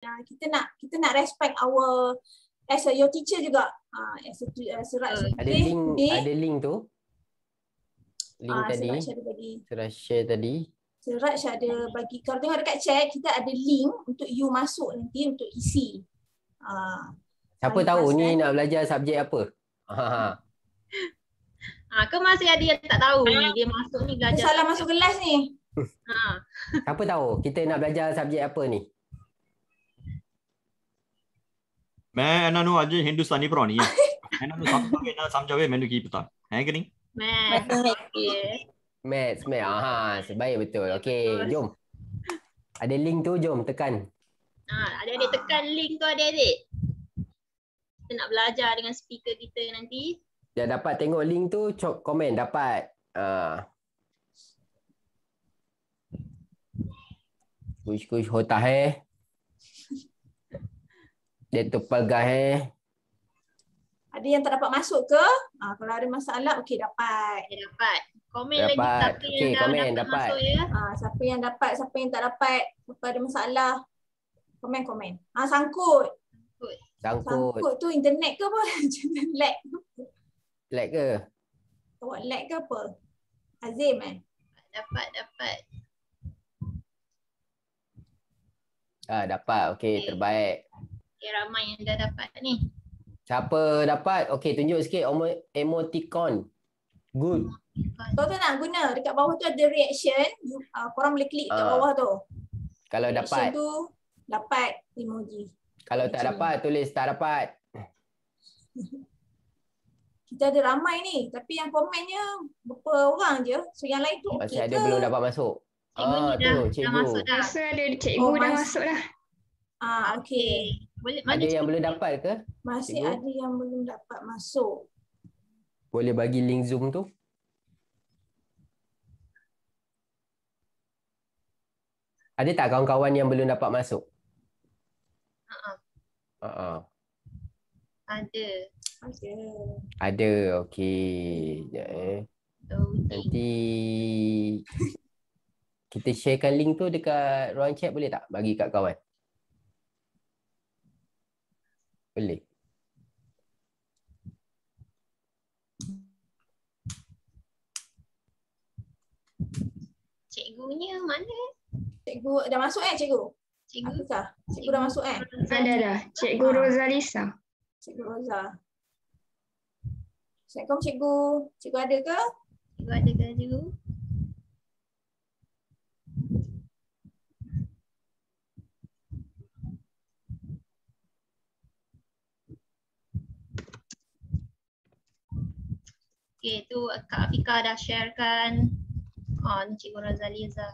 Ah, kita nak kita nak respect our as a your teacher juga uh, as a uh, ada okay. link okay. ada link tu link uh, tadi surat share tadi surat share ada bagi kalau tengok dekat chat kita ada link untuk you masuk nanti untuk isi e uh, siapa tahu ni nak belajar subjek apa ha, ha. ke masih ada yang tak tahu ni dia masuk ni belajar salah masuk kelas ni ha siapa tahu kita nak belajar subjek apa ni ਮੈਂ ਇਹਨਾਂ ਨੂੰ ਅੱਜ ਹਿੰਦੁਸਤਾਨੀ ਪੜਾਉਣੀ ਹੈ ਇਹਨਾਂ ਨੂੰ ਸਭ ਤੋਂ ਇਹਨਾਂ ਸਮਝ ਆਵੇ ਮੈਨੂੰ ਕੀ ਪਤਾ ਹੈ ਕਿ ਨਹੀਂ ਮੈਂ ਮੈਂ ਮੈਂ ਮੈਂ ਹਾਂ ਸਭਾਈ ਬਿੱਤੋ ਓਕੇ ਜੋਮ ਅਦੇ ਲਿੰਕ ਤੋਂ ਜੋਮ ਟਕਨ ਹਾਂ ਅਦੇ ਅਦੇ ਟਕਨ ਲਿੰਕ ਤੋਂ ਅਦੇ ਅਦੇ ਤੇ ਨਾ ਬਲਾਜਾ ਦੇ ਨਾਲ ਸਪੀਕਰ ਕੀਤਾ ਹੈ ਨੰਤੀ ਜੇ ਦਾਪਾ ਟੈਂਗੋ ਲਿੰਕ ਤੋਂ ਚੋ ਕਮੈਂਟ ਦਾਪਾ ਆ ਕੁਝ ਕੁਝ ਹੁੰਦਾ ਹੈ dia tu pelgah eh. Ada yang tak dapat masuk ke? Ha, kalau ada masalah, okey dapat. Ya, dapat. Komen dapat. lagi siapa okay, yang dah komen, dapat, dapat masuk ya. Ha, siapa yang dapat, siapa yang tak dapat. Siapa ada masalah. Komen, komen. Ha, sangkut. Sangkut. Sangkut tu internet ke apa? lag. Lag ke? Awak lag ke apa? Azim eh? Dapat, dapat. Ah, dapat. Okey, okay. terbaik okay, ramai yang dah dapat ni. Siapa dapat? Okay tunjuk sikit emoticon. Good. Kau tu nak guna. Dekat bawah tu ada reaction. Uh, korang boleh klik dekat uh, bawah tu. Kalau dapat. Reaction tu dapat emoji. Kalau tak dapat, tulis tak dapat. Kita ada ramai ni. Tapi yang komennya berapa orang je. So yang lain tu okey ke? Masih ada belum dapat masuk. Cikgu ni ah, dah, tu, cikgu. masuk dah. Rasa ada oh, cikgu dah masuk dah. Ah, okey. Okay. Boleh, mana ada yang boleh? belum dapat ke? Masih Cikgu? ada yang belum dapat masuk. Boleh bagi link Zoom tu? Ada tak kawan-kawan yang belum dapat masuk? Uh -uh. Uh -uh. Ada. Okay. Ada, okey. Sekejap ya, eh. Nanti kita sharekan link tu dekat ruang chat boleh tak bagi kat kawan? pelik. Cikgunya mana? Cikgu dah masuk eh cikgu? Cikgu Rosa. Cikgu, cikgu dah masuk eh? Ada dah. Cikgu ah. Rosalisa. Cikgu Rosa. Assalamualaikum cikgu. Cikgu ada ke? Cikgu ada ke Okay, tu Kak Afika dah sharekan. Oh, ni Cikgu Razaliza.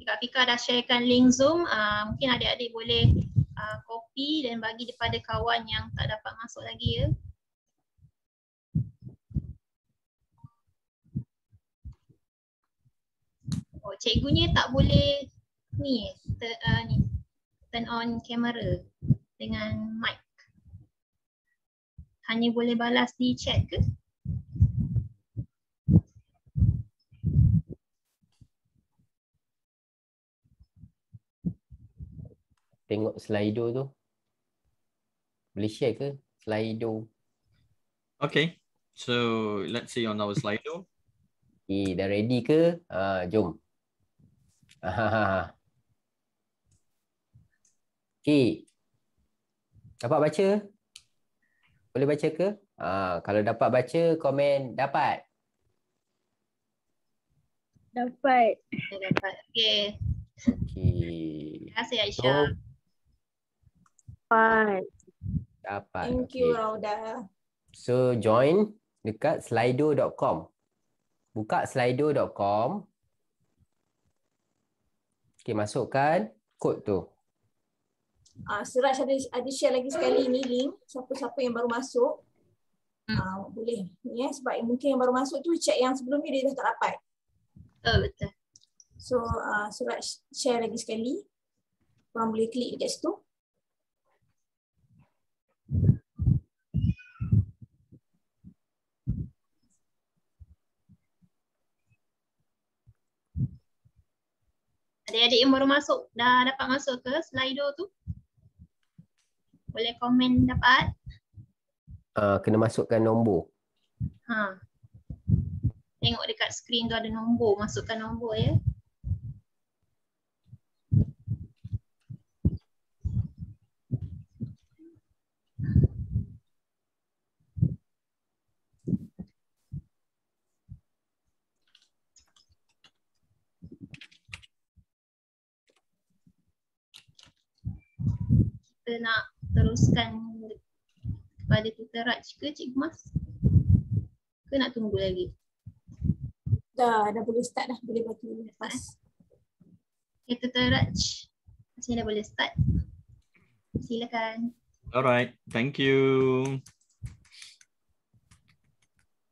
Kak Afika dah sharekan link Zoom. Uh, mungkin adik-adik boleh uh, copy dan bagi kepada kawan yang tak dapat masuk lagi ya. Oh, cikgunya tak boleh ni, ter, uh, ni turn on kamera dengan mic. Hanya boleh balas di chat ke? tengok slido tu boleh share ke slido okay so let's see on our slido okay, dah ready ke ha, jom okay dapat baca boleh baca ke ha, kalau dapat baca komen dapat dapat okay Okay. Terima kasih Aisyah. So, Dapat. Dapat. Thank okay. you Rauda. So join dekat slido.com. Buka slido.com. Okay, masukkan kod tu. Ah, uh, Suraj ada, ada share lagi sekali ni link. Siapa-siapa yang baru masuk. hmm. uh, boleh. Ya, yeah, sebab mungkin yang baru masuk tu check yang sebelum ni dia dah tak dapat. Oh, betul. So, ah, uh, Suraj share lagi sekali. Korang boleh klik dekat situ. Adik-adik yang baru masuk dah dapat masuk ke Slido tu? Boleh komen dapat? Uh, kena masukkan nombor. Ha. Tengok dekat skrin tu ada nombor, masukkan nombor ya. Yeah. kita nak teruskan kepada kita Raj ke Cikgu Mas? Ke nak tunggu lagi? Dah, dah boleh start dah. Boleh bagi lepas. Okay, Tuta Raj. Saya dah boleh start. Silakan. Alright, thank you.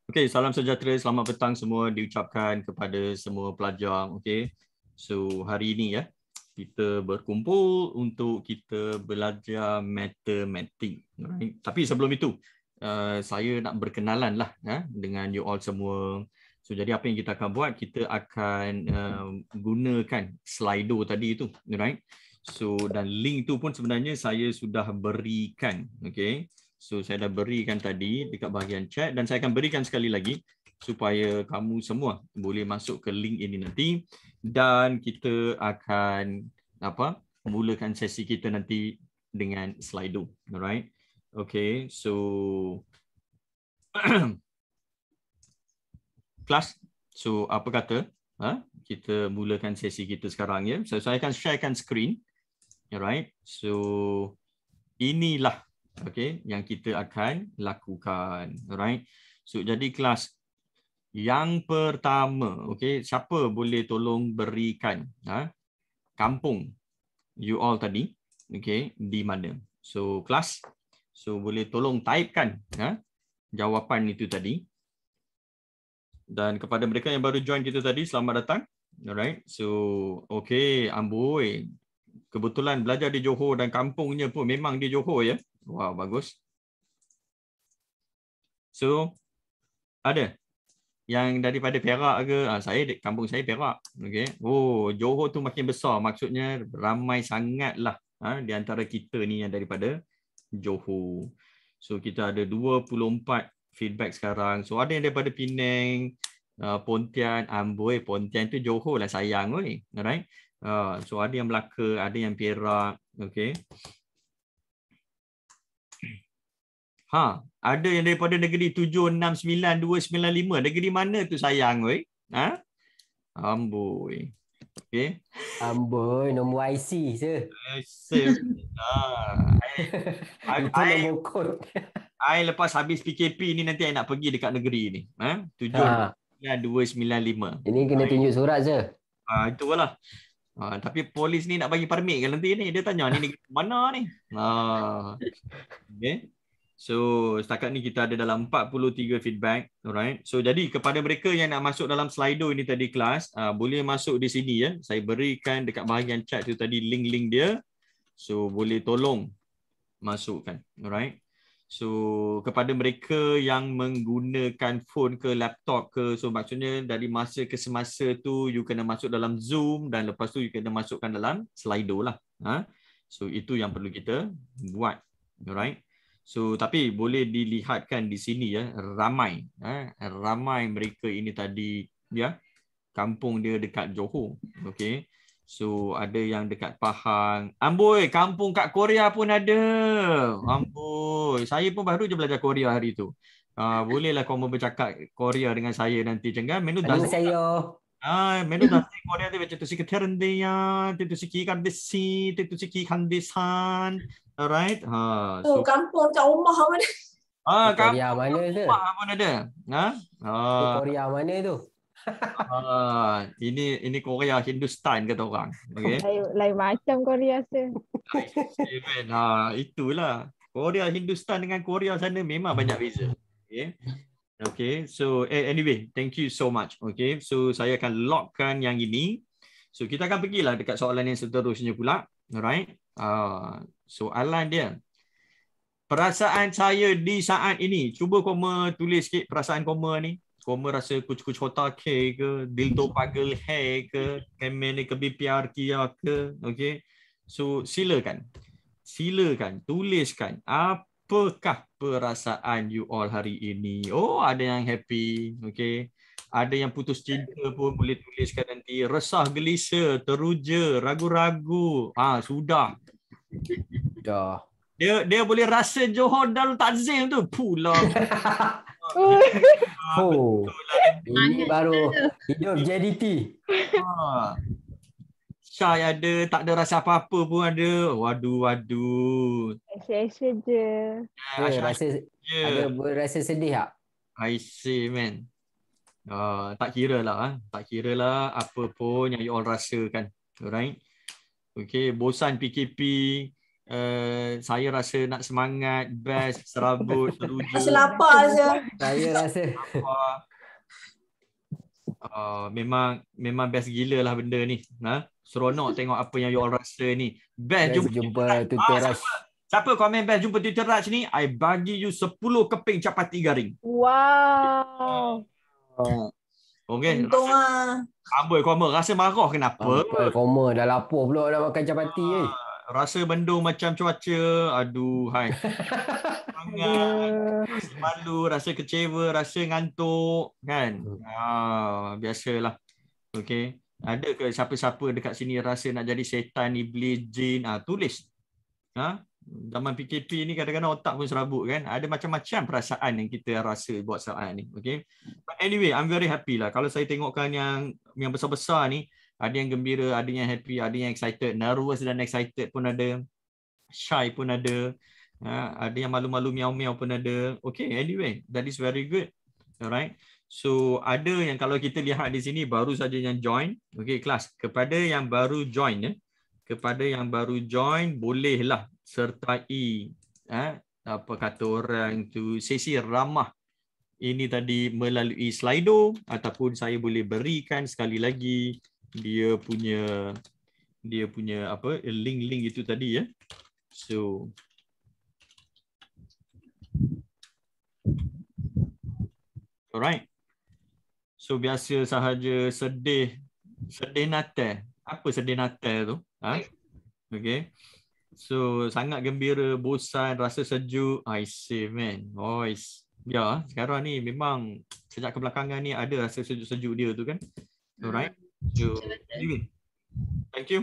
Okay, salam sejahtera. Selamat petang semua diucapkan kepada semua pelajar. Okay, so hari ini ya kita berkumpul untuk kita belajar matematik. Right? Tapi sebelum itu, uh, saya nak berkenalan lah eh, dengan you all semua. So, jadi apa yang kita akan buat, kita akan uh, gunakan Slido tadi itu. Right? So, dan link tu pun sebenarnya saya sudah berikan. Okay? So, saya dah berikan tadi dekat bahagian chat dan saya akan berikan sekali lagi supaya kamu semua boleh masuk ke link ini nanti dan kita akan apa mulakan sesi kita nanti dengan slide do Alright. Okay, so kelas. so apa kata? Ha? Kita mulakan sesi kita sekarang ya. So saya akan sharekan screen. Alright. So inilah okay yang kita akan lakukan. Alright. So jadi kelas yang pertama, okay, siapa boleh tolong berikan ha, kampung you all tadi okay, di mana? So, kelas. So, boleh tolong taipkan, ha, jawapan itu tadi. Dan kepada mereka yang baru join kita tadi, selamat datang. Alright. So, okay, amboi. Kebetulan belajar di Johor dan kampungnya pun memang di Johor ya. Wow, bagus. So, ada yang daripada Perak ke ha, saya kampung saya Perak okey oh Johor tu makin besar maksudnya ramai sangatlah ha, di antara kita ni yang daripada Johor so kita ada 24 feedback sekarang so ada yang daripada Pinang, uh, Pontian Amboi Pontian tu Johor lah sayang oi alright uh, so ada yang Melaka ada yang Perak okey Ha, ada yang daripada negeri 769295. Negeri mana tu sayang oi? Ha? Amboi. Okey. Amboi nombor IC je. IC. Ha. Ai nombor kod. Ai lepas habis PKP ni nanti ai nak pergi dekat negeri ni. Ha? 7 ha. 295. Ini kena tunjuk surat je. Ha, itulah. Ha, tapi polis ni nak bagi permit ke nanti ni? Dia tanya ni mana ni? Ha. Okay. So setakat ni kita ada dalam 43 feedback, alright. So jadi kepada mereka yang nak masuk dalam Slido ini tadi kelas, uh, boleh masuk di sini ya. Saya berikan dekat bahagian chat tu tadi link-link dia. So boleh tolong masukkan, alright. So kepada mereka yang menggunakan phone ke laptop ke so maksudnya dari masa ke semasa tu you kena masuk dalam Zoom dan lepas tu you kena masukkan dalam Slido lah. Ha? So itu yang perlu kita buat. Alright. So tapi boleh dilihatkan di sini ya ramai ya, ramai mereka ini tadi ya kampung dia dekat Johor. okay So ada yang dekat Pahang. Amboi, kampung kat Korea pun ada. Amboi, saya pun baru je belajar Korea hari tu. uh, bolehlah kau bercakap Korea dengan saya nanti jangan menu dah. Ha, ah, menu dah Korea tu macam tu sikit terendah tu sikit kan desi, tu sikit kan desan. Alright. Ha, oh, so oh, kampung macam rumah mana? Ha, ah, kampung Korea mana tu? Rumah pun ada. Ha? Ha. Korea mana tu? Ha, ini ini Korea Hindustan kata orang. Okey. Lain, macam Korea tu. Even ha, itulah. Korea Hindustan dengan Korea sana memang banyak beza. Okey. Okay, so eh, anyway, thank you so much. Okay, so saya akan lockkan yang ini. So kita akan pergi lah dekat soalan yang seterusnya pula. Alright. Uh, soalan dia. Perasaan saya di saat ini. Cuba koma tulis sikit perasaan koma ni. Koma rasa kucu-kucu hota ke ke. Dildo pagel hair ke. Kemen ke BPR kia ke. Okay. So silakan. Silakan. Tuliskan. Apakah perasaan you all hari ini? Oh ada yang happy. Okay ada yang putus cinta pun boleh tuliskan nanti resah gelisah teruja ragu-ragu ha sudah dah dia dia boleh rasa Johor Darul Takzim tu pula ha, oh lah. ini baru hidup JDT ha Syai ada, tak ada rasa apa-apa pun ada. Waduh, waduh. asyik saja. je. Eh, eh, asyik Ada rasa sedih tak? I see, man uh, tak kira lah uh, tak kira lah apa pun yang you all rasa kan, alright Okay, bosan PKP Uh, eh, saya rasa nak semangat, best, serabut, teruja. Rasa lapar saja. Saya rasa. Uh, memang memang best gila lah benda ni. Ha? Seronok tengok apa yang you all rasa ni. Best, best jumpa, jumpa Tutor Raj. Ah, siapa, siapa komen best jumpa Tutor Raj ni? I bagi you 10 keping capati garing. Wow. Uh, Mungkin oh. Untung lah Amboi koma Rasa marah kenapa Amboi koma Dah lapor pula Dah makan capati uh, ah, eh. Rasa bendung macam cuaca Aduh Hai Sangat Malu Rasa kecewa Rasa ngantuk Kan uh, Biasalah Okay ada ke siapa-siapa dekat sini rasa nak jadi setan iblis jin ah tulis ha zaman PKP ni kadang-kadang otak pun serabut kan. Ada macam-macam perasaan yang kita rasa buat saat ni. Okay. But anyway, I'm very happy lah. Kalau saya tengokkan yang yang besar-besar ni, ada yang gembira, ada yang happy, ada yang excited, nervous dan excited pun ada. Shy pun ada. Ha, ada yang malu-malu miau-miau pun ada. Okay, anyway, that is very good. Alright. So, ada yang kalau kita lihat di sini, baru saja yang join. Okay, kelas. Kepada yang baru join, ya. Eh? kepada yang baru join, bolehlah sertai eh, apa kata orang tu sesi ramah ini tadi melalui slido ataupun saya boleh berikan sekali lagi dia punya dia punya apa link-link itu tadi ya. So Alright. So biasa sahaja sedih sedih natal. Apa sedih natal tu? Ha? Okay. So sangat gembira, bosan, rasa sejuk. I say man. Boys. Ya, yeah, sekarang ni memang sejak kebelakangan ni ada rasa sejuk-sejuk dia tu kan. Alright. Hmm. So, thank you.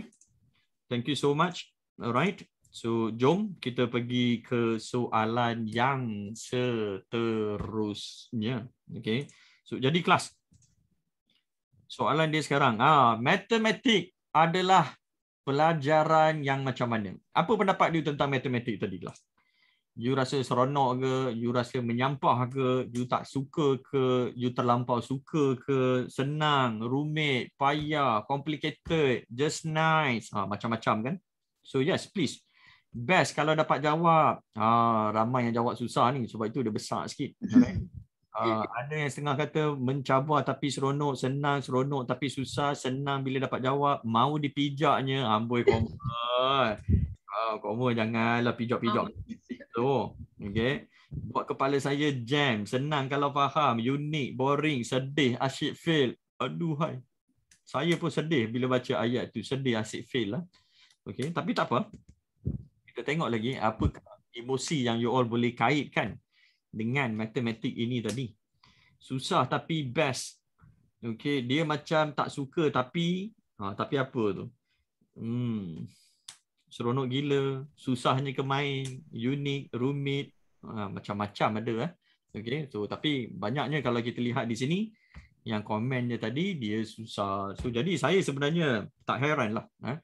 Thank you so much. Alright. So, jom kita pergi ke soalan yang seterusnya. Okay. So, jadi kelas. Soalan dia sekarang. Ah, matematik adalah pelajaran yang macam mana? Apa pendapat dia tentang matematik tadi kelas? You rasa seronok ke? You rasa menyampah ke? You tak suka ke? You terlampau suka ke? Senang, rumit, payah, complicated, just nice. Ha, macam-macam kan? So yes, please. Best kalau dapat jawab. Ha, ramai yang jawab susah ni. Sebab itu dia besar sikit. Alright. Uh, ada yang setengah kata mencabar tapi seronok, senang seronok tapi susah, senang bila dapat jawab, mau dipijaknya, amboi koma. Ah, uh, ah, koma janganlah pijak-pijak tu. Okey. Buat kepala saya jam, senang kalau faham, unik, boring, sedih, asyik fail. Aduhai. Saya pun sedih bila baca ayat tu, sedih asyik fail lah. Okey, tapi tak apa. Kita tengok lagi apa emosi yang you all boleh kaitkan dengan matematik ini tadi. Susah tapi best. Okey, dia macam tak suka tapi ha, tapi apa tu? Hmm. Seronok gila, susahnya ke main, unik, rumit, macam ha, macam-macam ada eh. Okey, so tapi banyaknya kalau kita lihat di sini yang komen dia tadi dia susah. So jadi saya sebenarnya tak heran lah. Eh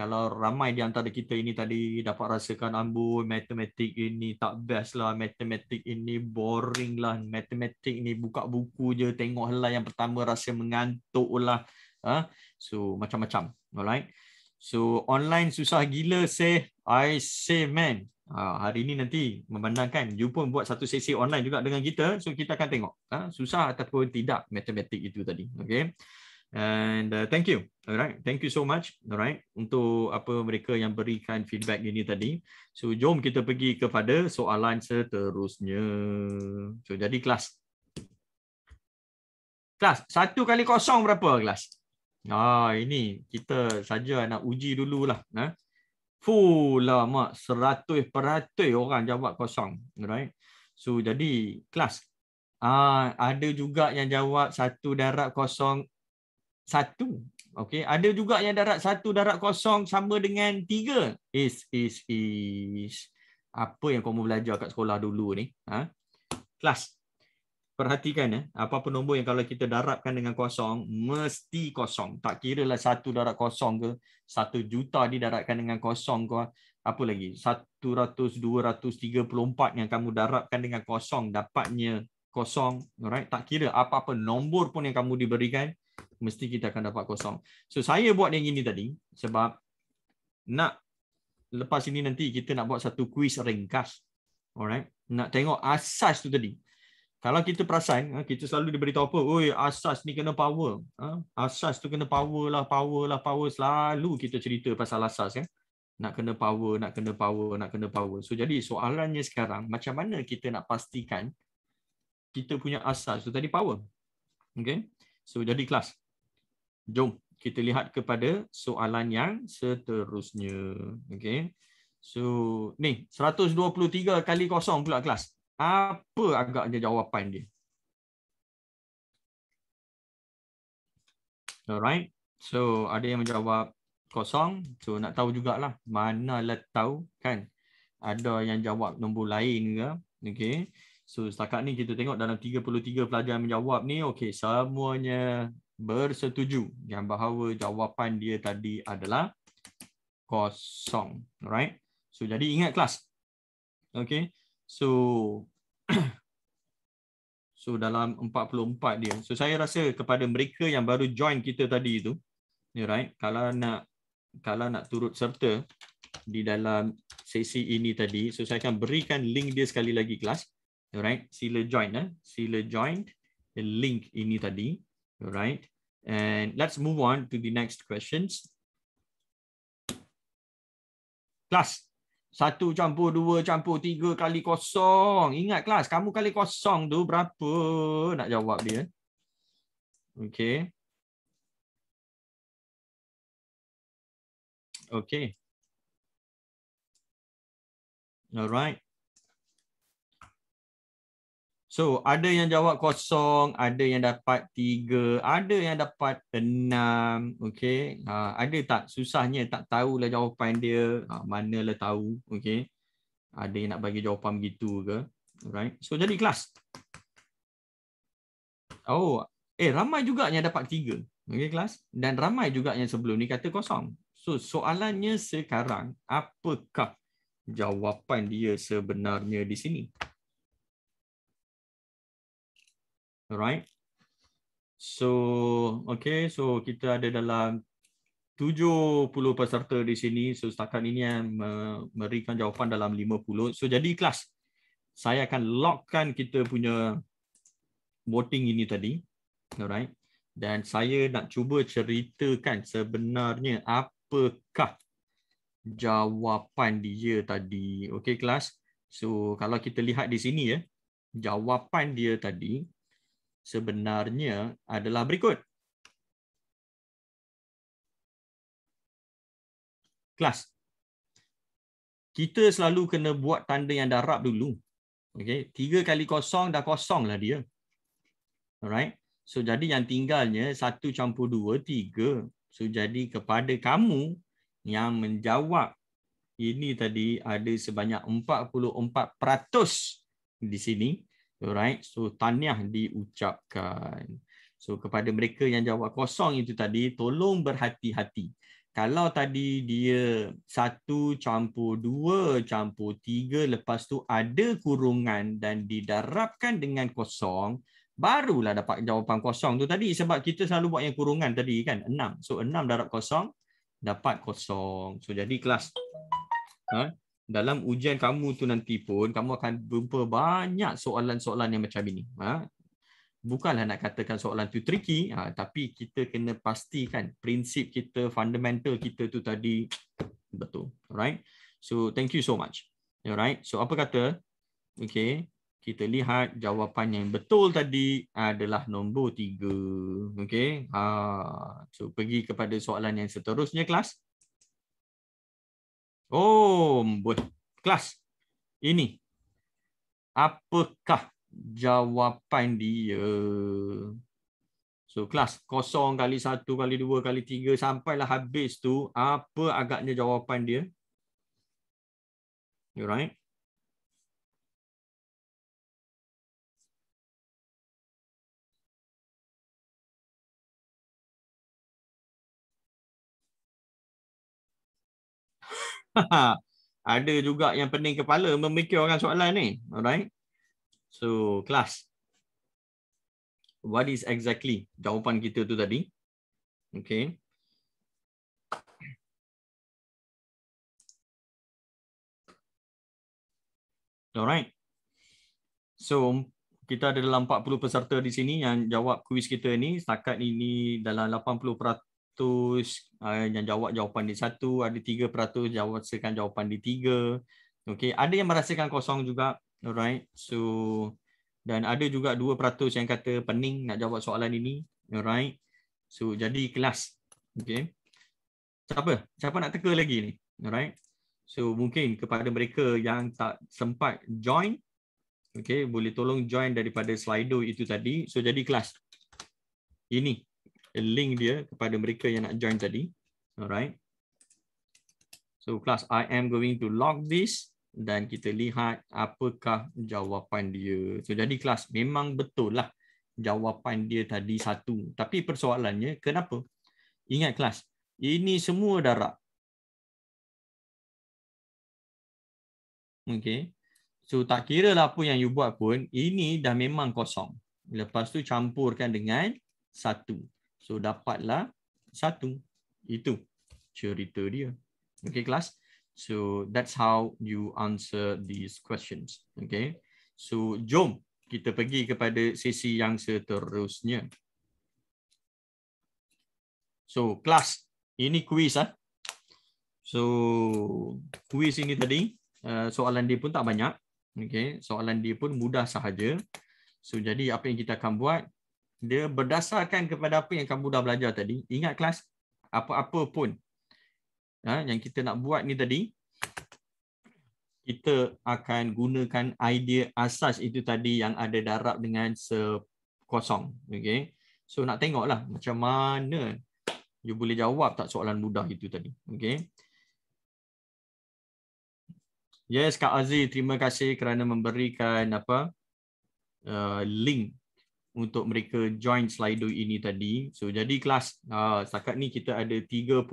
kalau ramai di antara kita ini tadi dapat rasakan ambul matematik ini tak best lah matematik ini boring lah matematik ini buka buku je tengok lah yang pertama rasa mengantuk lah ah ha? so macam-macam alright so online susah gila say I say man ha, hari ini nanti memandangkan you pun buat satu sesi online juga dengan kita so kita akan tengok ha? susah ataupun tidak matematik itu tadi okay And uh, thank you. Alright, thank you so much. Alright, untuk apa mereka yang berikan feedback ini tadi. So, jom kita pergi kepada soalan seterusnya. So, jadi kelas. Kelas, satu kali kosong berapa kelas? Ah, ini kita saja nak uji dululah. Nah, ha? Fuh, lama. Seratus peratus orang jawab kosong. right? So, jadi kelas. Ah, ada juga yang jawab satu darab kosong satu. Okey, ada juga yang darat satu, darat kosong sama dengan tiga. Is, is, is. Apa yang kamu belajar kat sekolah dulu ni? Ha? Kelas. Perhatikan, eh? apa-apa nombor yang kalau kita darabkan dengan kosong, mesti kosong. Tak kira lah satu darat kosong ke, satu juta di darabkan dengan kosong ke, apa lagi? Satu ratus, dua ratus, tiga puluh empat yang kamu darabkan dengan kosong, dapatnya kosong. Alright? Tak kira apa-apa nombor pun yang kamu diberikan, mesti kita akan dapat kosong. So saya buat yang ini tadi sebab nak lepas ini nanti kita nak buat satu kuis ringkas. Alright. Nak tengok asas tu tadi. Kalau kita perasan, eh, kita selalu diberitahu apa? Oi, asas ni kena power. Eh, asas tu kena power lah, power lah, power. Selalu kita cerita pasal asas. Ya? Nak kena power, nak kena power, nak kena power. So Jadi soalannya sekarang, macam mana kita nak pastikan kita punya asas tu tadi power? Okay? So jadi kelas. Jom kita lihat kepada soalan yang seterusnya. Okey. So, ni 123 kali kosong pula kelas. Apa agaknya jawapan dia? Alright. So, ada yang menjawab kosong. So, nak tahu jugalah mana tahu kan. Ada yang jawab nombor lain ke. Okay. So, setakat ni kita tengok dalam 33 pelajar menjawab ni. Okay, semuanya bersetuju yang bahawa jawapan dia tadi adalah kosong. Alright. So jadi ingat kelas. Okay. So so dalam 44 dia. So saya rasa kepada mereka yang baru join kita tadi itu, right? Kalau nak kalau nak turut serta di dalam sesi ini tadi, so saya akan berikan link dia sekali lagi kelas. Alright. Sila join eh. Sila join the link ini tadi. Alright. And let's move on to the next questions. Class, satu campur dua campur tiga kali kosong. Ingat kelas, kamu kali kosong tu berapa nak jawab dia. Okay. Okay. Alright. So ada yang jawab kosong, ada yang dapat tiga, ada yang dapat enam. Okay. Ha, ada tak susahnya tak tahu lah jawapan dia. Ha, lah tahu. Okay. Ada yang nak bagi jawapan begitu ke. Alright. So jadi kelas. Oh. Eh ramai juga yang dapat tiga. Okay kelas. Dan ramai juga yang sebelum ni kata kosong. So soalannya sekarang apakah jawapan dia sebenarnya di sini? Alright. So, okay. So, kita ada dalam 70 peserta di sini. So, setakat ini yang memberikan jawapan dalam 50. So, jadi kelas. Saya akan lockkan kita punya voting ini tadi. Alright. Dan saya nak cuba ceritakan sebenarnya apakah jawapan dia tadi. Okay, kelas. So, kalau kita lihat di sini ya. Jawapan dia tadi sebenarnya adalah berikut. Kelas. Kita selalu kena buat tanda yang darab dulu. Okay, tiga kali kosong dah kosong lah dia. Alright. So jadi yang tinggalnya satu campur dua tiga. So jadi kepada kamu yang menjawab ini tadi ada sebanyak 44% di sini Alright, so tahniah diucapkan. So kepada mereka yang jawab kosong itu tadi, tolong berhati-hati. Kalau tadi dia satu campur dua campur tiga, lepas tu ada kurungan dan didarabkan dengan kosong, barulah dapat jawapan kosong tu tadi. Sebab kita selalu buat yang kurungan tadi kan, enam. So enam darab kosong, dapat kosong. So jadi kelas. Huh? Ha? dalam ujian kamu tu nanti pun kamu akan jumpa banyak soalan-soalan yang macam ini. Ha? Bukanlah nak katakan soalan tu tricky, ha, tapi kita kena pastikan prinsip kita, fundamental kita tu tadi betul. Alright. So thank you so much. Alright. So apa kata? Okay. Kita lihat jawapan yang betul tadi adalah nombor tiga. Okay. Ha. So pergi kepada soalan yang seterusnya kelas. Oh, boleh. Kelas. Ini. Apakah jawapan dia? So, kelas. Kosong kali satu, kali dua, kali tiga. Sampailah habis tu. Apa agaknya jawapan dia? Alright. ada juga yang pening kepala memikirkan soalan ni. Alright. So, class. What is exactly jawapan kita tu tadi? Okay. Alright. So, kita ada dalam 40 peserta di sini yang jawab kuis kita ni. Setakat ini dalam 80 peserta peratus eh, yang jawab jawapan di satu, ada tiga peratus jawab sekarang jawapan di tiga. Okay, ada yang merasakan kosong juga. Alright, so dan ada juga dua peratus yang kata pening nak jawab soalan ini. Alright, so jadi kelas. Okay, siapa? Siapa nak teka lagi ni? Alright, so mungkin kepada mereka yang tak sempat join, okay, boleh tolong join daripada slido itu tadi. So jadi kelas. Ini link dia kepada mereka yang nak join tadi. Alright. So class, I am going to log this dan kita lihat apakah jawapan dia. So jadi class memang betul lah jawapan dia tadi satu. Tapi persoalannya kenapa? Ingat class, ini semua darab. Okay. So tak kira lah apa yang you buat pun, ini dah memang kosong. Lepas tu campurkan dengan satu. So dapatlah satu. Itu cerita dia. Okay, kelas. So that's how you answer these questions. Okay. So jom kita pergi kepada sesi yang seterusnya. So kelas, ini kuis ah. So kuis ini tadi uh, soalan dia pun tak banyak. Okay. Soalan dia pun mudah sahaja. So jadi apa yang kita akan buat, dia berdasarkan kepada apa yang kamu dah belajar tadi, ingat kelas apa-apa pun ha, yang kita nak buat ni tadi, kita akan gunakan idea asas itu tadi yang ada darab dengan sekosong. Okay. So nak tengoklah macam mana you boleh jawab tak soalan mudah itu tadi. Okay. Yes, Kak Aziz, terima kasih kerana memberikan apa uh, link untuk mereka join Slido ini tadi. So jadi kelas uh, setakat ni kita ada 36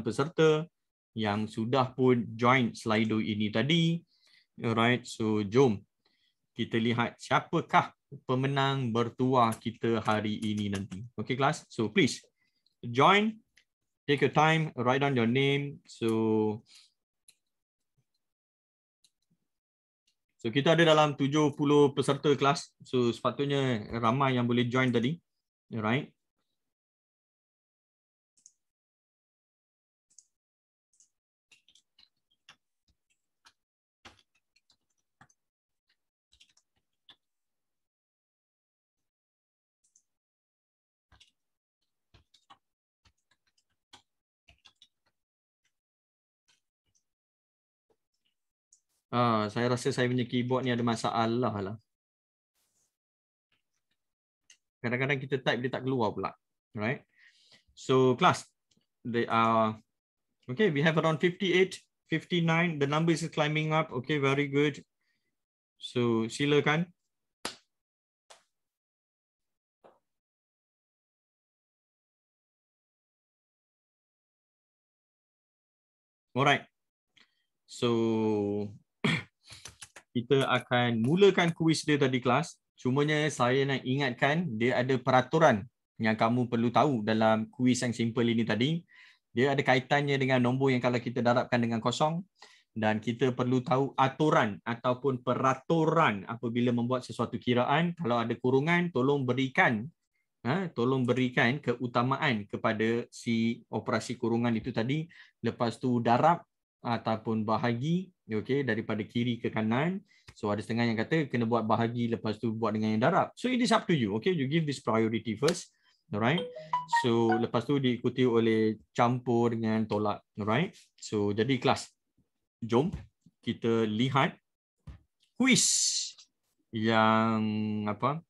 peserta yang sudah pun join Slido ini tadi. Alright, so jom kita lihat siapakah pemenang bertuah kita hari ini nanti. Okay kelas, so please join, take your time, write down your name. So So kita ada dalam 70 peserta kelas. So sepatutnya ramai yang boleh join tadi. Alright. Ha, saya rasa saya punya keyboard ni ada masalah lah. Kadang-kadang kita type dia tak keluar pula. Right? So, class. They are, uh, okay, we have around 58, 59. The number is climbing up. Okay, very good. So, silakan. Alright. So, kita akan mulakan kuis dia tadi kelas. Cumanya saya nak ingatkan dia ada peraturan yang kamu perlu tahu dalam kuis yang simple ini tadi. Dia ada kaitannya dengan nombor yang kalau kita darabkan dengan kosong dan kita perlu tahu aturan ataupun peraturan apabila membuat sesuatu kiraan. Kalau ada kurungan, tolong berikan Ha, tolong berikan keutamaan kepada si operasi kurungan itu tadi. Lepas tu darab ataupun bahagi okay daripada kiri ke kanan so ada setengah yang kata kena buat bahagi lepas tu buat dengan yang darab so it is up to you okay you give this priority first alright so lepas tu diikuti oleh campur dengan tolak alright so jadi kelas jom kita lihat quiz yang apa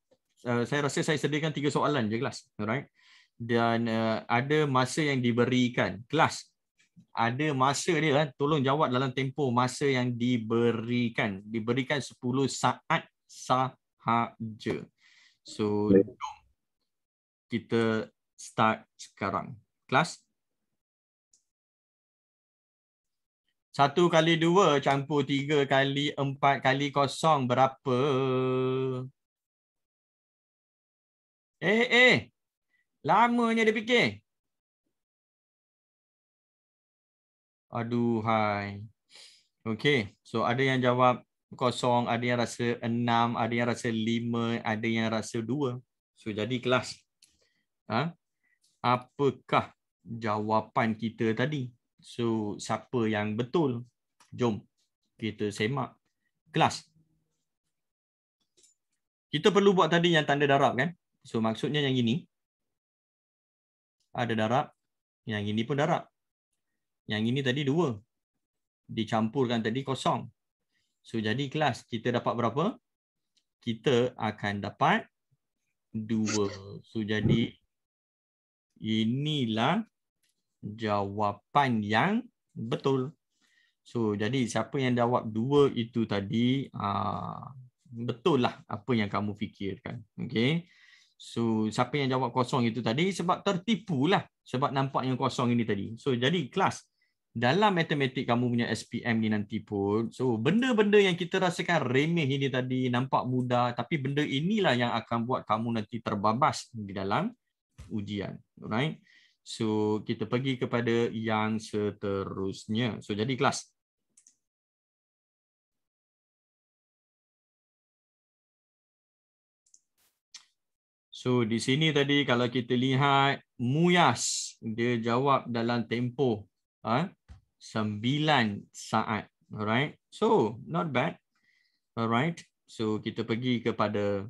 uh, saya rasa saya sediakan tiga soalan je kelas alright dan uh, ada masa yang diberikan kelas ada masa dia kan, tolong jawab dalam tempoh masa yang diberikan diberikan 10 saat sahaja so jom kita start sekarang kelas Satu kali dua campur tiga kali empat kali kosong berapa? Eh, eh. eh. Lamanya dia fikir. Aduhai. Okay. So ada yang jawab kosong, ada yang rasa enam, ada yang rasa lima, ada yang rasa dua. So jadi kelas. Ha? Apakah jawapan kita tadi? So siapa yang betul? Jom kita semak kelas. Kita perlu buat tadi yang tanda darab kan? So maksudnya yang ini. Ada darab. Yang ini pun darab. Yang ini tadi dua. Dicampurkan tadi kosong. So jadi kelas kita dapat berapa? Kita akan dapat dua. So jadi inilah jawapan yang betul. So jadi siapa yang jawab dua itu tadi ah, betul lah apa yang kamu fikirkan. Okay. So siapa yang jawab kosong itu tadi sebab tertipu lah. Sebab nampak yang kosong ini tadi. So jadi kelas dalam matematik kamu punya SPM ni nanti pun so benda-benda yang kita rasakan remeh ini tadi nampak mudah tapi benda inilah yang akan buat kamu nanti terbabas di dalam ujian alright so kita pergi kepada yang seterusnya so jadi kelas So di sini tadi kalau kita lihat Muyas dia jawab dalam tempoh ha? sembilan saat. Alright, so not bad. Alright, so kita pergi kepada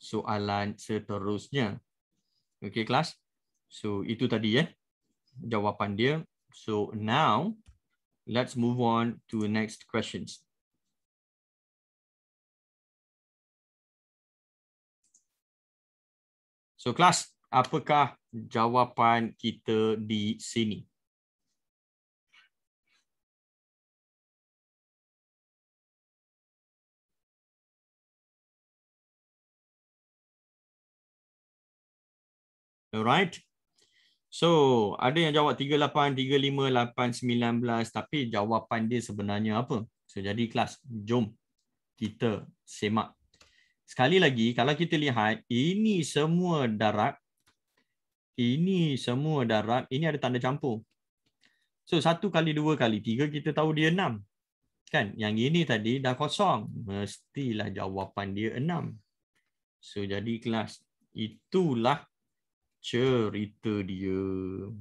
soalan seterusnya. Okay, kelas. So itu tadi ya jawapan dia. So now let's move on to next questions. So kelas, apakah jawapan kita di sini? Alright. So, ada yang jawab 38, 35, 8, 19. Tapi jawapan dia sebenarnya apa? So, jadi kelas. Jom kita semak. Sekali lagi, kalau kita lihat, ini semua darab. Ini semua darab. Ini ada tanda campur. So, satu kali dua kali tiga, kita tahu dia enam. Kan? Yang ini tadi dah kosong. Mestilah jawapan dia enam. So, jadi kelas itulah cerita dia.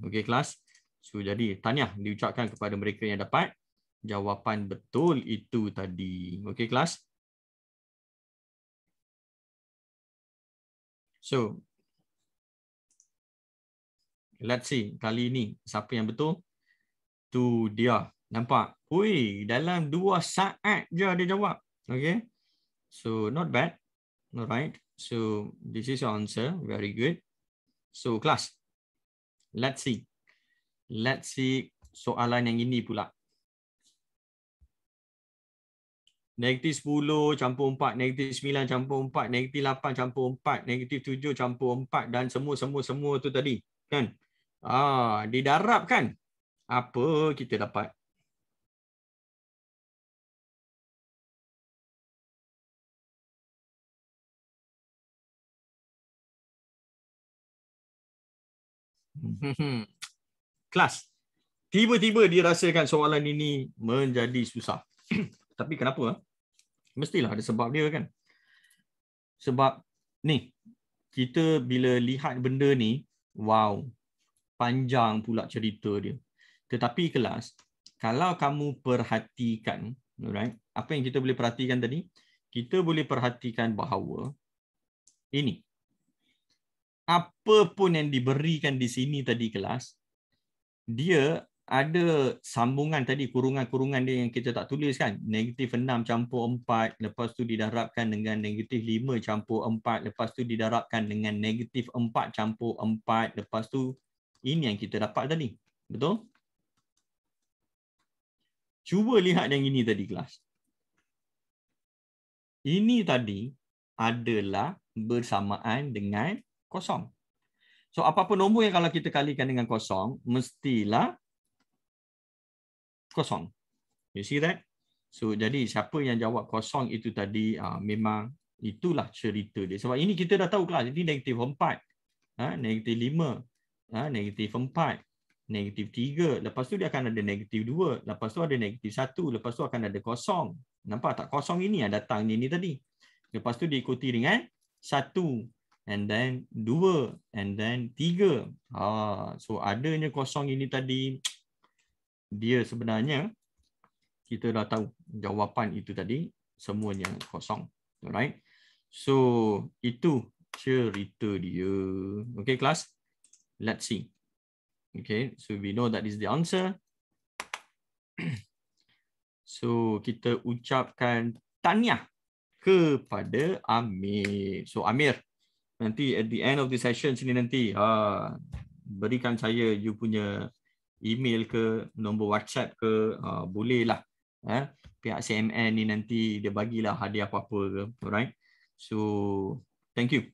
Okey kelas. So jadi tanya diucapkan kepada mereka yang dapat jawapan betul itu tadi. Okey kelas. So let's see kali ini siapa yang betul? Tu dia. Nampak? Hui, dalam dua saat je dia jawab. Okay. So not bad. Alright. So this is your answer. Very good. So class, let's see. Let's see soalan yang ini pula. Negatif 10 campur 4, negatif 9 campur 4, negatif 8 campur 4, negatif 7 campur 4 dan semua-semua-semua tu tadi. kan? Ah, didarab kan, apa kita dapat? Kelas. Tiba-tiba dia rasakan soalan ini menjadi susah. Tapi kenapa? Ah? Mestilah ada sebab dia kan. Sebab ni, kita bila lihat benda ni, wow, panjang pula cerita dia. Tetapi kelas, kalau kamu perhatikan, alright, apa yang kita boleh perhatikan tadi? Kita boleh perhatikan bahawa ini, apa pun yang diberikan di sini tadi kelas, dia ada sambungan tadi, kurungan-kurungan dia yang kita tak tulis kan. Negatif 6 campur 4, lepas tu didarabkan dengan negatif 5 campur 4, lepas tu didarabkan dengan negatif 4 campur 4, lepas tu ini yang kita dapat tadi. Betul? Cuba lihat yang ini tadi kelas. Ini tadi adalah bersamaan dengan kosong. So apa-apa nombor yang kalau kita kalikan dengan kosong, mestilah kosong. You see that? So jadi siapa yang jawab kosong itu tadi uh, memang itulah cerita dia. Sebab ini kita dah tahu kelas ini negatif 4, uh, ha, negatif 5, uh, ha, negatif 4, negatif 3. Lepas tu dia akan ada negatif 2. Lepas tu ada negatif 1. Lepas tu akan ada kosong. Nampak tak? Kosong ini yang datang ini, ini tadi. Lepas tu diikuti dengan 1 and then dua and then tiga ah so adanya kosong ini tadi dia sebenarnya kita dah tahu jawapan itu tadi semuanya kosong alright so itu cerita dia okay class let's see okay so we know that is the answer so kita ucapkan tahniah kepada Amir so Amir nanti at the end of the session sini nanti ha berikan saya you punya email ke nombor WhatsApp ke ha, boleh lah eh pihak CMN ni nanti dia bagilah hadiah apa-apa ke alright so thank you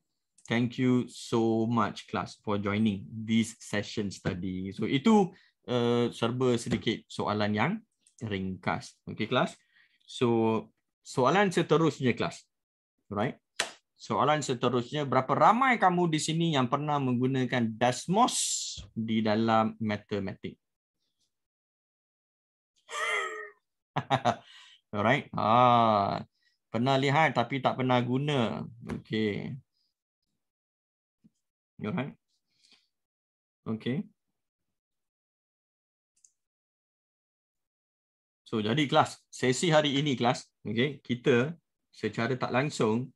thank you so much class for joining this session study so itu uh, serba sedikit soalan yang ringkas okey class so soalan seterusnya kelas alright Soalan seterusnya, berapa ramai kamu di sini yang pernah menggunakan Desmos di dalam matematik? Alright. Ah. Pernah lihat tapi tak pernah guna. Okay. Alright. Okay. So, jadi kelas. Sesi hari ini kelas. Okay. Kita secara tak langsung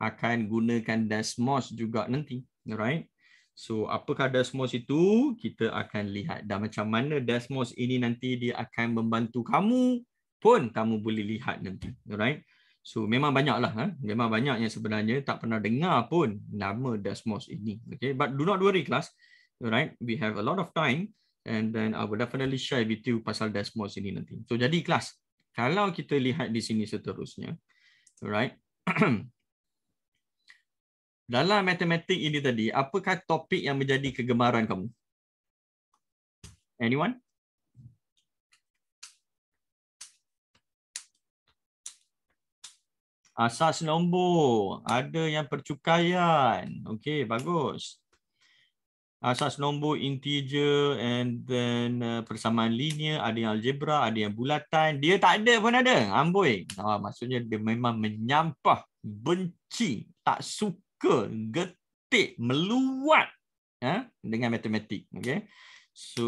akan gunakan Desmos juga nanti. Alright. So apakah Desmos itu? Kita akan lihat dan macam mana Desmos ini nanti dia akan membantu kamu pun kamu boleh lihat nanti. Alright. So memang banyaklah ha? memang banyak yang sebenarnya tak pernah dengar pun nama Desmos ini. Okay, but do not worry class. Alright, we have a lot of time and then I will definitely share with you pasal Desmos ini nanti. So jadi class, kalau kita lihat di sini seterusnya. Alright. dalam matematik ini tadi, apakah topik yang menjadi kegemaran kamu? Anyone? Asas nombor, ada yang percukaian. Okey, bagus. Asas nombor integer and then uh, persamaan linear, ada yang algebra, ada yang bulatan. Dia tak ada pun ada. Amboi. Ah, maksudnya dia memang menyampah, benci, tak suka suka getik meluat ha dengan matematik okey so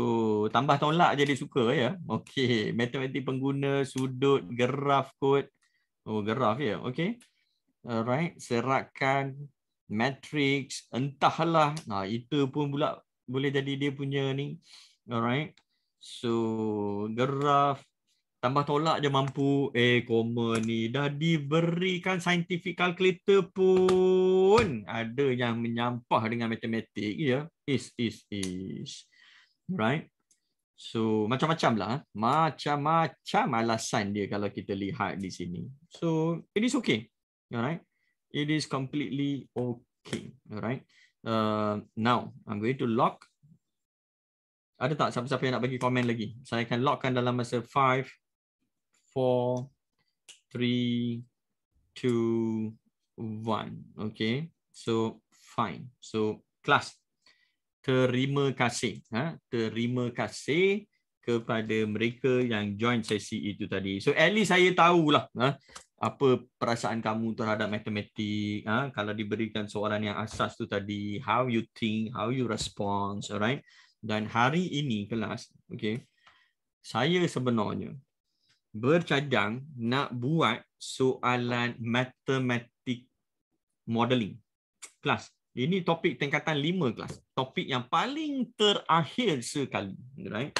tambah tolak jadi suka ya okey matematik pengguna sudut graf kod oh graf ya okey alright serakan matrix entahlah nah itu pun pula boleh jadi dia punya ni alright so graf Tambah tolak je mampu Eh koma ni Dah diberikan scientific calculator pun Ada yang menyampah dengan matematik ya. Is, is, is Right So macam-macam lah eh. Macam-macam alasan dia Kalau kita lihat di sini So it is okay Alright It is completely okay Alright uh, Now I'm going to lock Ada tak siapa-siapa yang nak bagi komen lagi Saya akan lockkan dalam masa 5 four, three, two, one. Okay. So fine. So class. Terima kasih. Ha? Terima kasih kepada mereka yang join sesi itu tadi. So at least saya tahulah ha? apa perasaan kamu terhadap matematik. Ha? Kalau diberikan soalan yang asas tu tadi. How you think, how you respond. Alright. Dan hari ini kelas. Okay. Saya sebenarnya bercadang nak buat soalan matematik modeling kelas. Ini topik tingkatan 5 kelas. Topik yang paling terakhir sekali. Right?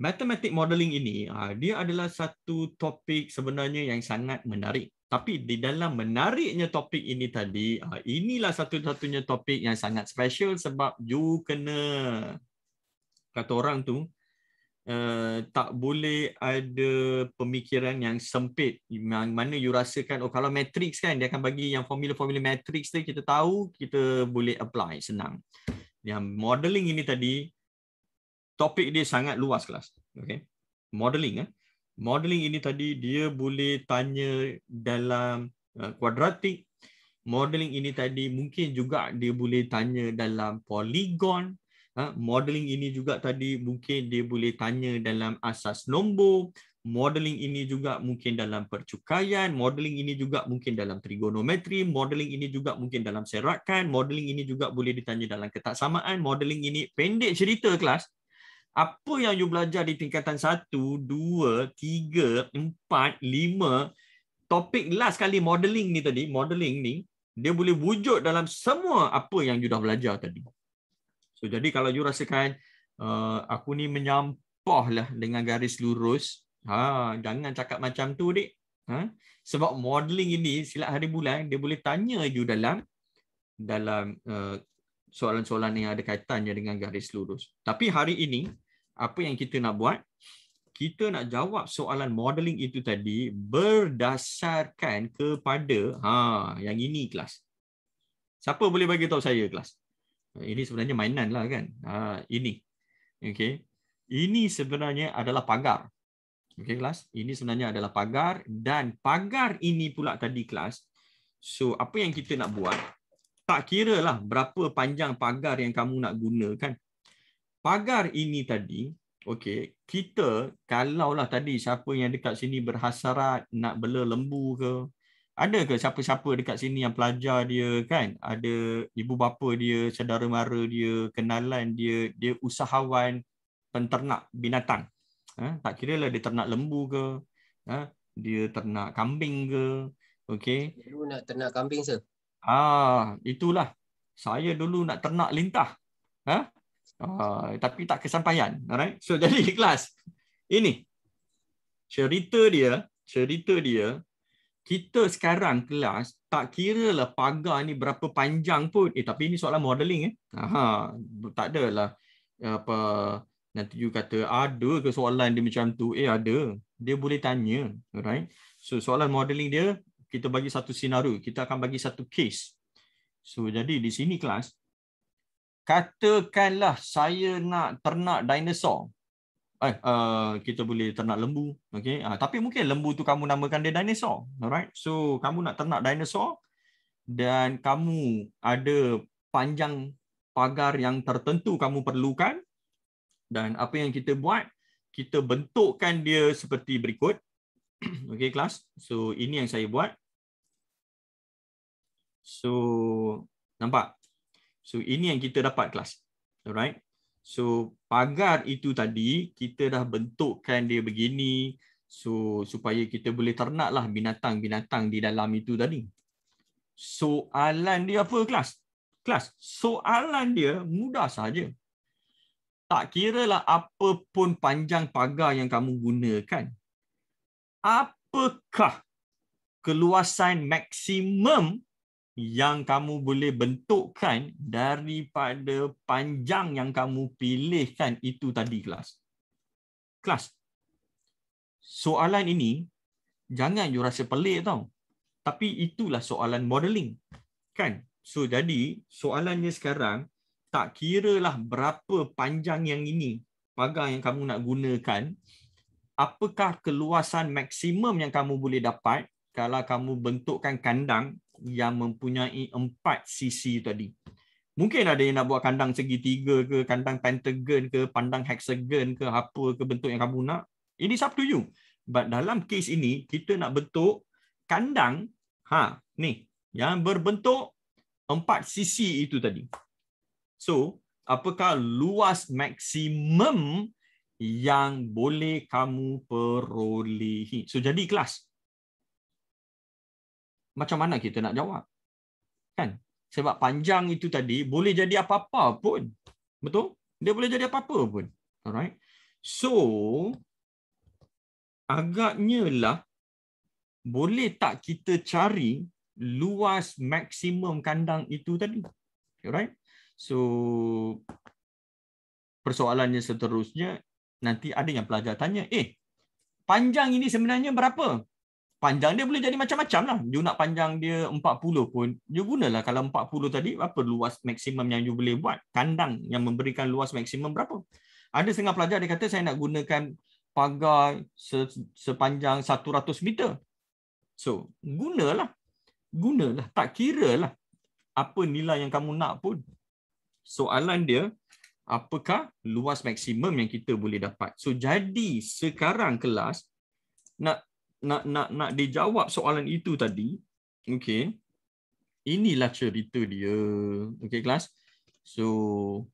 Matematik modeling ini, ah, dia adalah satu topik sebenarnya yang sangat menarik. Tapi di dalam menariknya topik ini tadi, ah, inilah satu-satunya topik yang sangat special sebab you kena, kata orang tu, uh, tak boleh ada pemikiran yang sempit yang mana you rasakan oh kalau matrix kan dia akan bagi yang formula-formula matrix tu kita tahu kita boleh apply senang yang modeling ini tadi topik dia sangat luas kelas okey modeling eh modeling ini tadi dia boleh tanya dalam eh, kuadratik uh, modeling ini tadi mungkin juga dia boleh tanya dalam poligon Ha, modeling ini juga tadi mungkin dia boleh tanya dalam asas nombor modeling ini juga mungkin dalam percukaian modeling ini juga mungkin dalam trigonometri modeling ini juga mungkin dalam serakan modeling ini juga boleh ditanya dalam ketaksamaan modeling ini pendek cerita kelas apa yang you belajar di tingkatan 1 2 3 4 5 topik last kali modeling ni tadi modeling ni dia boleh wujud dalam semua apa yang you dah belajar tadi So jadi kalau you rasakan uh, aku ni lah dengan garis lurus, ha jangan cakap macam tu dik. Ha? Sebab modeling ini silap hari bulan dia boleh tanya you dalam dalam uh, soalan-soalan yang ada kaitannya dengan garis lurus. Tapi hari ini apa yang kita nak buat? Kita nak jawab soalan modeling itu tadi berdasarkan kepada ha yang ini kelas. Siapa boleh bagi tahu saya kelas? Ini sebenarnya mainan lah kan. Ha, ini. Okay. Ini sebenarnya adalah pagar. Okay, kelas. Ini sebenarnya adalah pagar. Dan pagar ini pula tadi kelas. So, apa yang kita nak buat, tak kira lah berapa panjang pagar yang kamu nak gunakan. Pagar ini tadi, okay, kita, kalaulah tadi siapa yang dekat sini berhasrat, nak bela lembu ke, ada ke siapa-siapa dekat sini yang pelajar dia kan ada ibu bapa dia saudara mara dia kenalan dia dia usahawan penternak binatang eh, tak kira lah dia ternak lembu ke eh, dia ternak kambing ke okey dulu nak ternak kambing se. ah ha, itulah saya dulu nak ternak lintah eh? ah, tapi tak kesampaian alright so jadi kelas ini cerita dia cerita dia kita sekarang kelas tak kira lah pagar ni berapa panjang pun eh tapi ini soalan modeling eh ha tak adalah eh, apa nanti you kata ada ke soalan dia macam tu eh ada dia boleh tanya alright so soalan modeling dia kita bagi satu senario kita akan bagi satu case so jadi di sini kelas katakanlah saya nak ternak dinosaur eh uh, kita boleh ternak lembu okay? uh, ah, tapi mungkin lembu tu kamu namakan dia dinosaur alright so kamu nak ternak dinosaur dan kamu ada panjang pagar yang tertentu kamu perlukan dan apa yang kita buat kita bentukkan dia seperti berikut okay kelas so ini yang saya buat so nampak so ini yang kita dapat kelas alright So pagar itu tadi kita dah bentukkan dia begini so supaya kita boleh ternaklah binatang-binatang di dalam itu tadi. Soalan dia apa kelas? Kelas, soalan dia mudah saja. Tak kiralah apa pun panjang pagar yang kamu gunakan. Apakah keluasan maksimum yang kamu boleh bentukkan daripada panjang yang kamu pilihkan itu tadi kelas. Kelas. Soalan ini jangan you rasa pelik tau. Tapi itulah soalan modeling. Kan? So jadi soalannya sekarang tak kiralah berapa panjang yang ini pagar yang kamu nak gunakan, apakah keluasan maksimum yang kamu boleh dapat kalau kamu bentukkan kandang yang mempunyai empat sisi tadi. Mungkin ada yang nak buat kandang segitiga ke, kandang pentagon ke, pandang hexagon ke, apa ke bentuk yang kamu nak. Ini up to you. But dalam kes ini, kita nak bentuk kandang ha, ni yang berbentuk empat sisi itu tadi. So, apakah luas maksimum yang boleh kamu perolehi? So, jadi kelas macam mana kita nak jawab? Kan? Sebab panjang itu tadi boleh jadi apa-apa pun. Betul? Dia boleh jadi apa-apa pun. Alright. So agaknya lah boleh tak kita cari luas maksimum kandang itu tadi. Alright. So persoalannya seterusnya nanti ada yang pelajar tanya, "Eh, panjang ini sebenarnya berapa?" panjang dia boleh jadi macam-macam lah. You nak panjang dia 40 pun, you gunalah kalau 40 tadi, apa luas maksimum yang you boleh buat? Kandang yang memberikan luas maksimum berapa? Ada setengah pelajar, dia kata saya nak gunakan pagar se sepanjang 100 meter. So, gunalah. Gunalah. Tak kira lah apa nilai yang kamu nak pun. Soalan dia, apakah luas maksimum yang kita boleh dapat? So, jadi sekarang kelas, nak nak nak nak jawab soalan itu tadi, okay, inilah cerita dia, okay kelas. So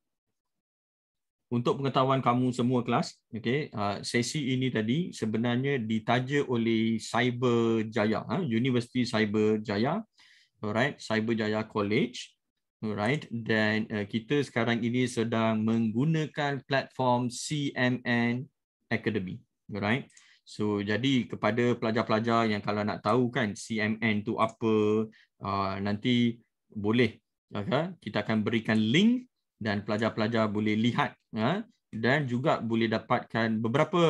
untuk pengetahuan kamu semua kelas, okay, uh, sesi ini tadi sebenarnya ditaja oleh Cyber Jaya, ha, University Cyber Jaya, alright, Cyber Jaya College, alright, dan uh, kita sekarang ini sedang menggunakan platform CMN Academy, alright. So jadi kepada pelajar-pelajar yang kalau nak tahu kan CMN tu apa uh, nanti boleh ya kan? kita akan berikan link dan pelajar-pelajar boleh lihat ya. dan juga boleh dapatkan beberapa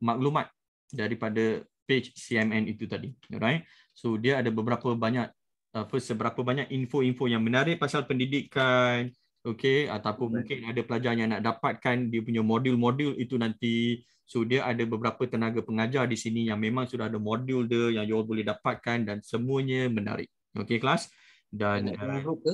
maklumat daripada page CMN itu tadi. Alright. So dia ada beberapa banyak apa uh, seberapa banyak info-info yang menarik pasal pendidikan, okey ataupun okay. mungkin ada pelajar yang nak dapatkan dia punya modul-modul itu nanti so dia ada beberapa tenaga pengajar di sini yang memang sudah ada modul dia yang you boleh dapatkan dan semuanya menarik okey kelas dan eh, group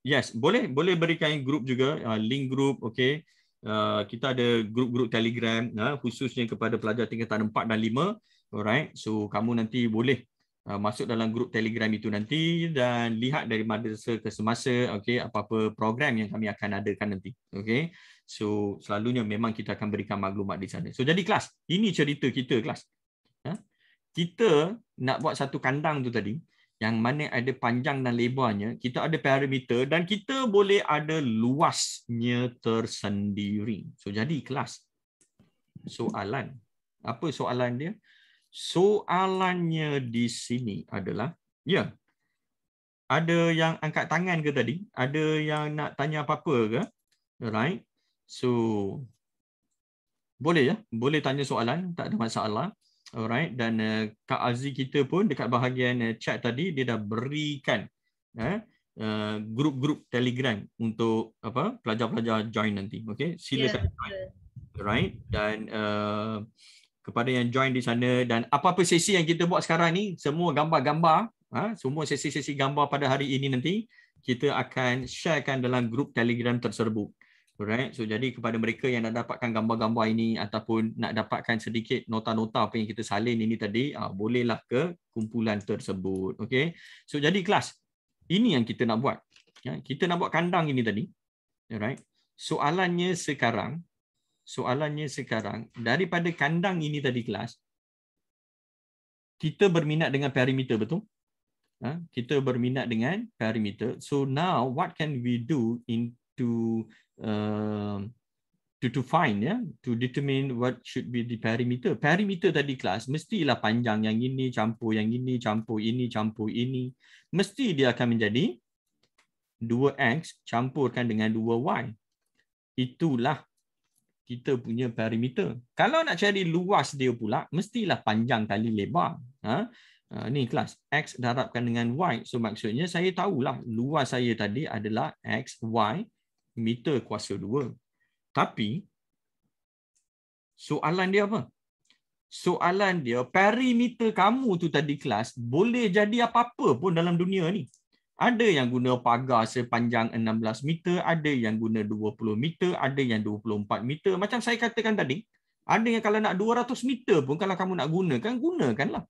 yes boleh boleh berikan grup juga eh, link grup okey Uh, kita ada grup-grup Telegram uh, khususnya kepada pelajar tingkatan 4 dan 5 alright so kamu nanti boleh Uh, masuk dalam grup Telegram itu nanti dan lihat dari masa ke semasa okay, apa-apa program yang kami akan adakan nanti okay? so selalunya memang kita akan berikan maklumat di sana so jadi kelas ini cerita kita kelas ha? kita nak buat satu kandang tu tadi yang mana ada panjang dan lebarnya kita ada parameter dan kita boleh ada luasnya tersendiri so jadi kelas soalan apa soalan dia soalannya di sini adalah ya ada yang angkat tangan ke tadi ada yang nak tanya apa-apa ke alright so boleh ya boleh tanya soalan tak ada masalah alright dan uh, Kak Aziz kita pun dekat bahagian uh, chat tadi dia dah berikan ya uh, eh, grup-grup uh, Telegram untuk apa pelajar-pelajar join nanti okey Sila, yeah. Ya, right dan uh, kepada yang join di sana dan apa-apa sesi yang kita buat sekarang ni semua gambar-gambar ha, semua sesi-sesi gambar pada hari ini nanti kita akan sharekan dalam grup Telegram tersebut, Alright. So jadi kepada mereka yang nak dapatkan gambar-gambar ini ataupun nak dapatkan sedikit nota-nota apa yang kita salin ini tadi, ah, bolehlah ke kumpulan tersebut. Okay. So jadi kelas ini yang kita nak buat. Ya, kita nak buat kandang ini tadi. Alright. Soalannya sekarang, soalannya sekarang daripada kandang ini tadi kelas kita berminat dengan perimeter betul ha? kita berminat dengan perimeter so now what can we do into uh, to to find ya yeah? to determine what should be the perimeter perimeter tadi kelas mestilah panjang yang ini campur yang ini campur ini campur ini mesti dia akan menjadi 2x campurkan dengan 2y itulah kita punya perimeter. Kalau nak cari luas dia pula, mestilah panjang kali lebar. Ha? Ha, ni kelas, X darabkan dengan Y. So maksudnya saya tahulah luas saya tadi adalah X, Y, meter kuasa 2. Tapi, soalan dia apa? Soalan dia, perimeter kamu tu tadi kelas, boleh jadi apa-apa pun dalam dunia ni. Ada yang guna pagar sepanjang 16 meter, ada yang guna 20 meter, ada yang 24 meter. Macam saya katakan tadi, ada yang kalau nak 200 meter pun kalau kamu nak gunakan, gunakanlah.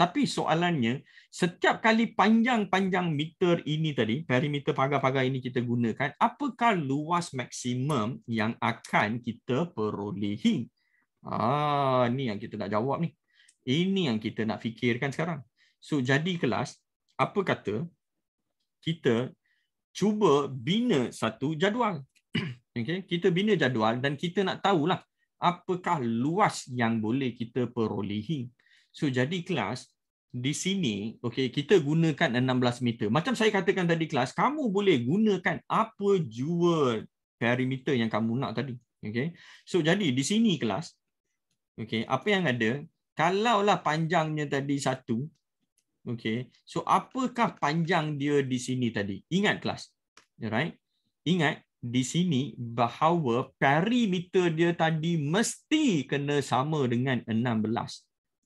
Tapi soalannya, setiap kali panjang-panjang meter ini tadi, perimeter pagar-pagar ini kita gunakan, apakah luas maksimum yang akan kita perolehi? Ah, ni yang kita nak jawab ni. Ini yang kita nak fikirkan sekarang. So jadi kelas, apa kata kita cuba bina satu jadual. Okay. Kita bina jadual dan kita nak tahulah apakah luas yang boleh kita perolehi. So jadi kelas di sini, okay, kita gunakan 16 meter. Macam saya katakan tadi kelas, kamu boleh gunakan apa jua perimeter yang kamu nak tadi. Okay. So jadi di sini kelas, okay, apa yang ada, kalaulah panjangnya tadi satu, Okay. So apakah panjang dia di sini tadi? Ingat kelas. right? Ingat di sini bahawa perimeter dia tadi mesti kena sama dengan 16.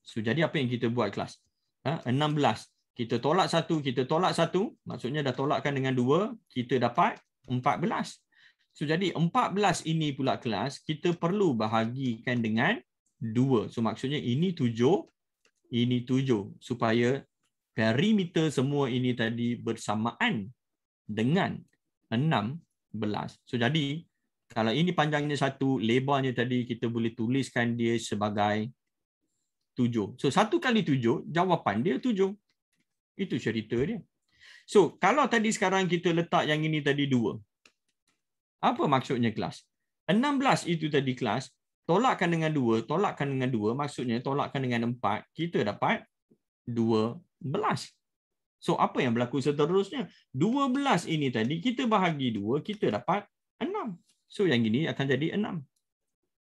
So jadi apa yang kita buat kelas? Ha? 16. Kita tolak satu, kita tolak satu. Maksudnya dah tolakkan dengan dua, kita dapat 14. So jadi 14 ini pula kelas, kita perlu bahagikan dengan dua. So maksudnya ini tujuh, ini tujuh supaya perimeter semua ini tadi bersamaan dengan 16. So jadi kalau ini panjangnya satu, lebarnya tadi kita boleh tuliskan dia sebagai tujuh. So satu kali tujuh, jawapan dia tujuh. Itu cerita dia. So kalau tadi sekarang kita letak yang ini tadi dua, Apa maksudnya kelas? 16 itu tadi kelas, tolakkan dengan dua, tolakkan dengan dua maksudnya tolakkan dengan empat kita dapat dua belas. So apa yang berlaku seterusnya? 12 ini tadi kita bahagi dua kita dapat enam. So yang ini akan jadi enam.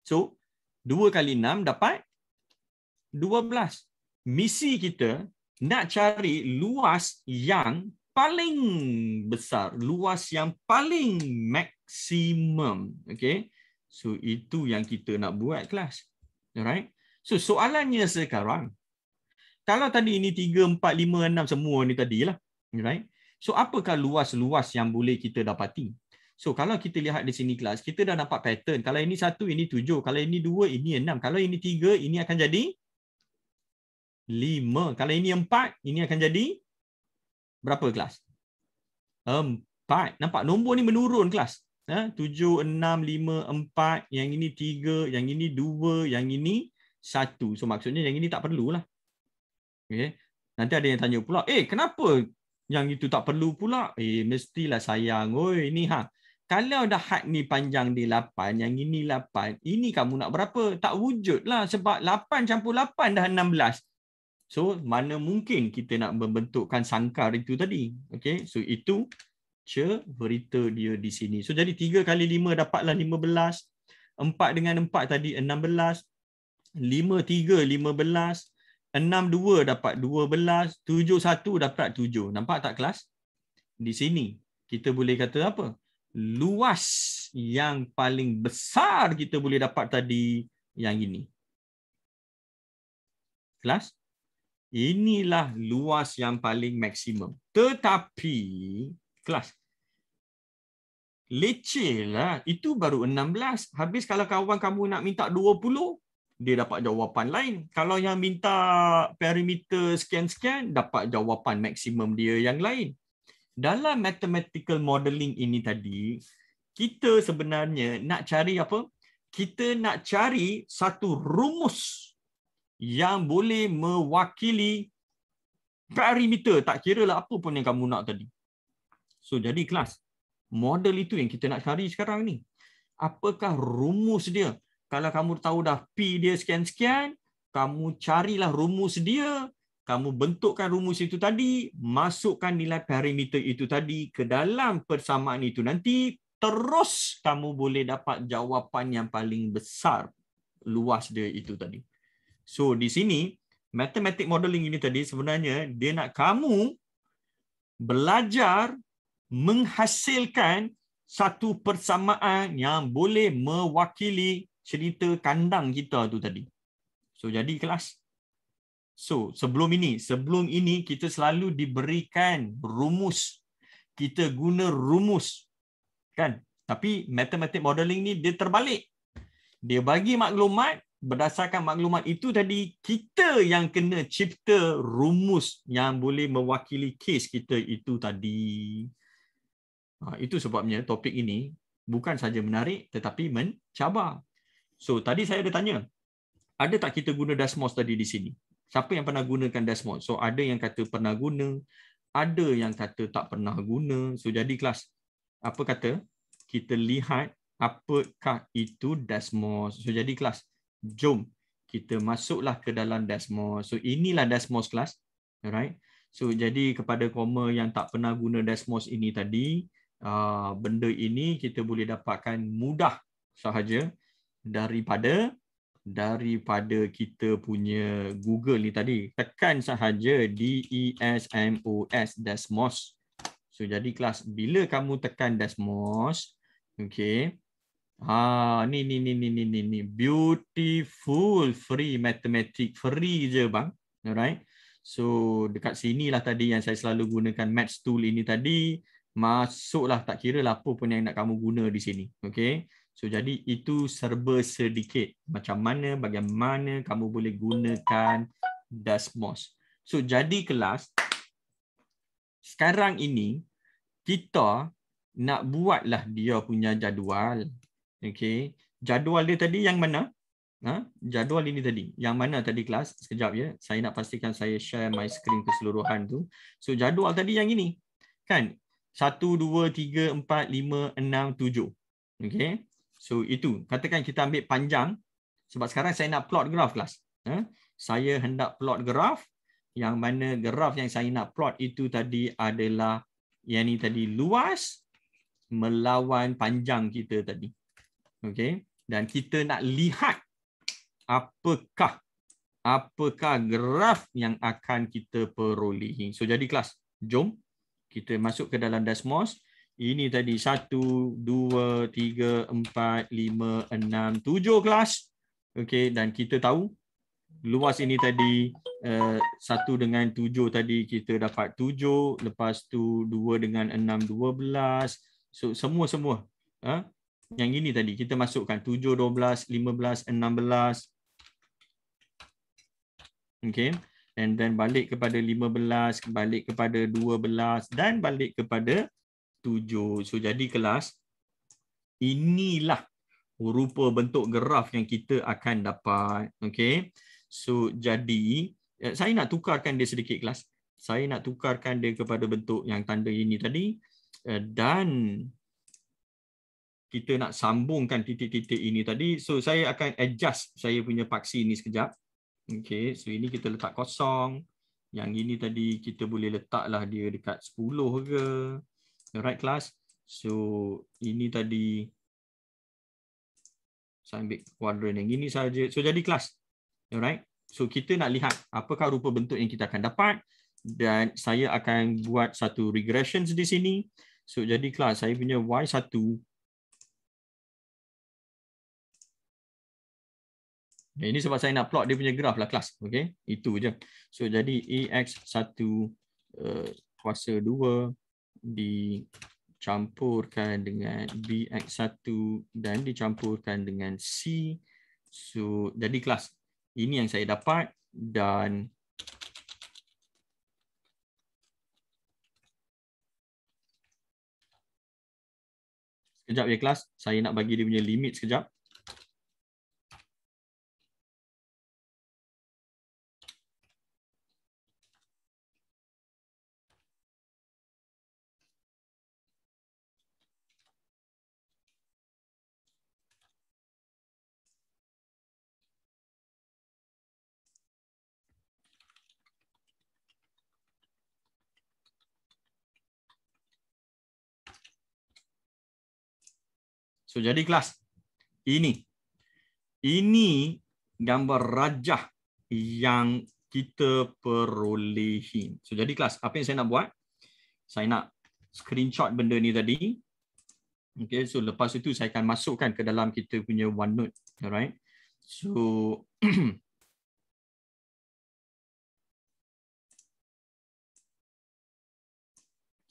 So dua kali enam dapat 12. Misi kita nak cari luas yang paling besar, luas yang paling maksimum. Okay. So itu yang kita nak buat kelas. Alright. So soalannya sekarang, kalau tadi ini 3 4 5 6 semua ni tadi lah, right so apakah luas-luas yang boleh kita dapati so kalau kita lihat di sini kelas kita dah dapat pattern kalau ini 1 ini 7 kalau ini 2 ini 6 kalau ini 3 ini akan jadi 5 kalau ini 4 ini akan jadi berapa kelas 4 nampak nombor ni menurun kelas Ha, 7, 6, 5, 4 Yang ini 3, yang ini 2 Yang ini 1 So maksudnya yang ini tak perlulah Okay. Nanti ada yang tanya pula, eh kenapa yang itu tak perlu pula? Eh mestilah sayang. Oi, ini ha. Kalau dah had ni panjang di 8, yang ini 8, ini kamu nak berapa? Tak wujud lah sebab 8 campur 8 dah 16. So mana mungkin kita nak membentukkan sangkar itu tadi? Okay. So itu cerita dia di sini. So jadi 3 kali 5 dapatlah 15. 4 dengan 4 tadi 16 5 3 15 6-2 dapat 12, 7-1 dapat 7. Nampak tak kelas? Di sini, kita boleh kata apa? Luas yang paling besar kita boleh dapat tadi yang ini. Kelas? Inilah luas yang paling maksimum. Tetapi, kelas, leceh lah. Itu baru 16. Habis kalau kawan kamu nak minta 20, dia dapat jawapan lain. Kalau yang minta perimeter scan-scan, dapat jawapan maksimum dia yang lain. Dalam mathematical modeling ini tadi, kita sebenarnya nak cari apa? Kita nak cari satu rumus yang boleh mewakili perimeter. Tak kira lah apa pun yang kamu nak tadi. So jadi kelas, model itu yang kita nak cari sekarang ni. Apakah rumus dia? kalau kamu tahu dah P dia sekian-sekian, kamu carilah rumus dia, kamu bentukkan rumus itu tadi, masukkan nilai parameter itu tadi ke dalam persamaan itu nanti, terus kamu boleh dapat jawapan yang paling besar, luas dia itu tadi. So, di sini, matematik modeling ini tadi sebenarnya, dia nak kamu belajar menghasilkan satu persamaan yang boleh mewakili cerita kandang kita tu tadi. So jadi kelas. So sebelum ini, sebelum ini kita selalu diberikan rumus. Kita guna rumus. Kan? Tapi matematik modeling ni dia terbalik. Dia bagi maklumat berdasarkan maklumat itu tadi kita yang kena cipta rumus yang boleh mewakili kes kita itu tadi. Ha, itu sebabnya topik ini bukan saja menarik tetapi mencabar. So tadi saya ada tanya, ada tak kita guna Dasmos tadi di sini? Siapa yang pernah gunakan Dasmos? So ada yang kata pernah guna, ada yang kata tak pernah guna. So jadi kelas, apa kata kita lihat apakah itu Dasmos. So jadi kelas, jom kita masuklah ke dalam Dasmos. So inilah Dasmos kelas. Alright. So jadi kepada koma yang tak pernah guna Dasmos ini tadi, ah, benda ini kita boleh dapatkan mudah sahaja daripada daripada kita punya Google ni tadi tekan sahaja D E S M O S Desmos. So jadi kelas bila kamu tekan Desmos, okay? Ah, ha, ni ni ni ni ni ni ni beautiful free mathematics free je bang. Alright. So dekat sinilah tadi yang saya selalu gunakan maths tool ini tadi. Masuklah tak kira lah apa pun yang nak kamu guna di sini. Okey. So jadi itu serba sedikit macam mana bagaimana kamu boleh gunakan dasmos. So jadi kelas sekarang ini kita nak buatlah dia punya jadual. Okay, Jadual dia tadi yang mana? Ha? Jadual ini tadi. Yang mana tadi kelas? Sekejap ya. Saya nak pastikan saya share my screen keseluruhan tu. So jadual tadi yang ini. Kan? 1 2 3 4 5 6 7. Okay. So itu, katakan kita ambil panjang sebab sekarang saya nak plot graf kelas. Eh? Saya hendak plot graf yang mana graf yang saya nak plot itu tadi adalah yang ni tadi luas melawan panjang kita tadi. Okey. Dan kita nak lihat apakah apakah graf yang akan kita perolehi. So jadi kelas, jom kita masuk ke dalam Desmos. Ini tadi satu, dua, tiga, empat, lima, enam, tujuh kelas. okay. dan kita tahu luas ini tadi eh, satu dengan tujuh tadi kita dapat tujuh. Lepas tu dua dengan enam, dua belas. So, semua-semua. Ha? Yang ini tadi kita masukkan tujuh, dua belas, lima belas, enam belas. Okay, and then balik kepada lima belas, balik kepada dua belas dan balik kepada tujuh. So jadi kelas inilah rupa bentuk graf yang kita akan dapat. Okay, So jadi eh, saya nak tukarkan dia sedikit kelas. Saya nak tukarkan dia kepada bentuk yang tanda ini tadi eh, dan kita nak sambungkan titik-titik ini tadi. So saya akan adjust saya punya paksi ini sekejap. Okay, So ini kita letak kosong. Yang ini tadi kita boleh letaklah dia dekat 10 ke. Alright class. So ini tadi saya ambil kuadran yang ini saja. So jadi kelas. Alright. So kita nak lihat apakah rupa bentuk yang kita akan dapat dan saya akan buat satu regression di sini. So jadi kelas saya punya y1 Ini sebab saya nak plot dia punya graf lah kelas. Okay. Itu je. So jadi AX1 uh, eh, kuasa 2 dicampurkan dengan BX1 dan dicampurkan dengan C. So, jadi kelas ini yang saya dapat dan Sekejap ya kelas, saya nak bagi dia punya limit sekejap. So jadi kelas ini ini gambar rajah yang kita perolehi. So jadi kelas apa yang saya nak buat? Saya nak screenshot benda ni tadi. Okey, so lepas itu saya akan masukkan ke dalam kita punya OneNote. Alright. So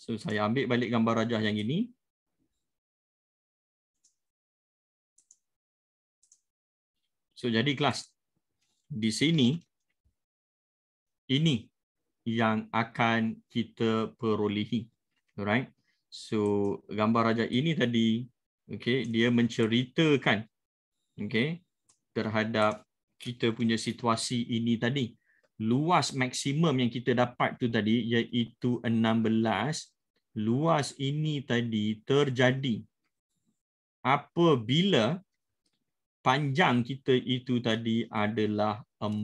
So saya ambil balik gambar rajah yang ini. So jadi kelas di sini ini yang akan kita perolehi. Alright. So gambar raja ini tadi okey dia menceritakan okey terhadap kita punya situasi ini tadi. Luas maksimum yang kita dapat tu tadi iaitu 16 luas ini tadi terjadi apabila panjang kita itu tadi adalah 4.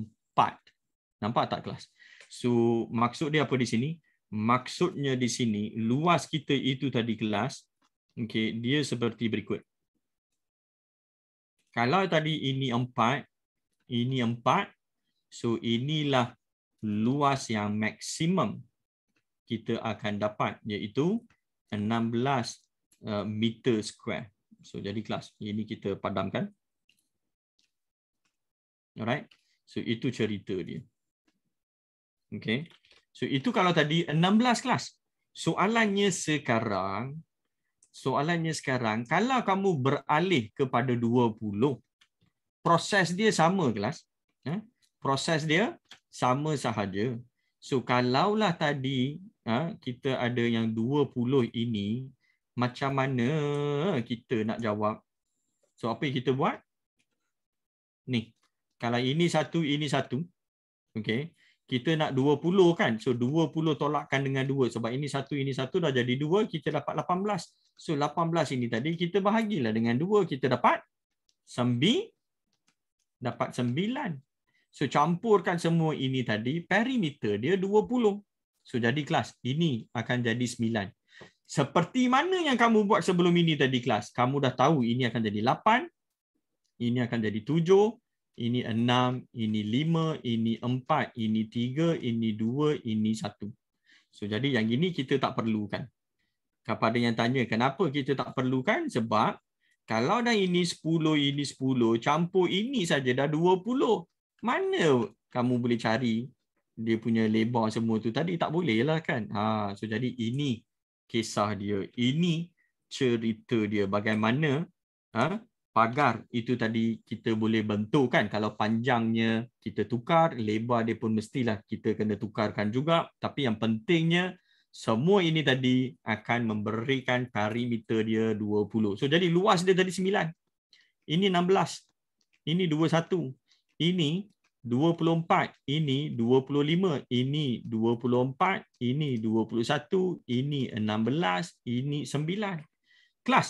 Nampak tak kelas? So, maksud dia apa di sini? Maksudnya di sini, luas kita itu tadi kelas, okay, dia seperti berikut. Kalau tadi ini 4, ini 4, so inilah luas yang maksimum kita akan dapat, iaitu 16 uh, meter square. So, jadi kelas, ini kita padamkan. Alright. So itu cerita dia. Okay. So itu kalau tadi 16 kelas. Soalannya sekarang, soalannya sekarang, kalau kamu beralih kepada 20, proses dia sama kelas. Ha? Proses dia sama sahaja. So kalaulah tadi ha, kita ada yang 20 ini, macam mana kita nak jawab? So apa yang kita buat? Ni, kalau ini satu, ini satu, okay, kita nak 20 kan? So 20 tolakkan dengan 2. Sebab ini satu, ini satu dah jadi 2, kita dapat 18. So 18 ini tadi kita bahagilah dengan 2, kita dapat 9. Dapat 9. So campurkan semua ini tadi, perimeter dia 20. So jadi kelas, ini akan jadi 9. Seperti mana yang kamu buat sebelum ini tadi kelas? Kamu dah tahu ini akan jadi 8, ini akan jadi 7, ini enam, ini lima, ini empat, ini tiga, ini dua, ini satu. So, jadi yang ini kita tak perlukan. Kepada yang tanya, kenapa kita tak perlukan? Sebab kalau dah ini sepuluh, ini sepuluh, campur ini saja dah dua puluh. Mana kamu boleh cari dia punya lebar semua tu tadi? Tak boleh lah kan? Ha, so, jadi ini kisah dia. Ini cerita dia bagaimana ha, pagar itu tadi kita boleh bentuk kan kalau panjangnya kita tukar lebar dia pun mestilah kita kena tukarkan juga tapi yang pentingnya semua ini tadi akan memberikan perimeter dia 20 so jadi luas dia tadi 9 ini 16 ini 21 ini 24 ini 25 ini 24 ini 21 ini 16 ini 9 kelas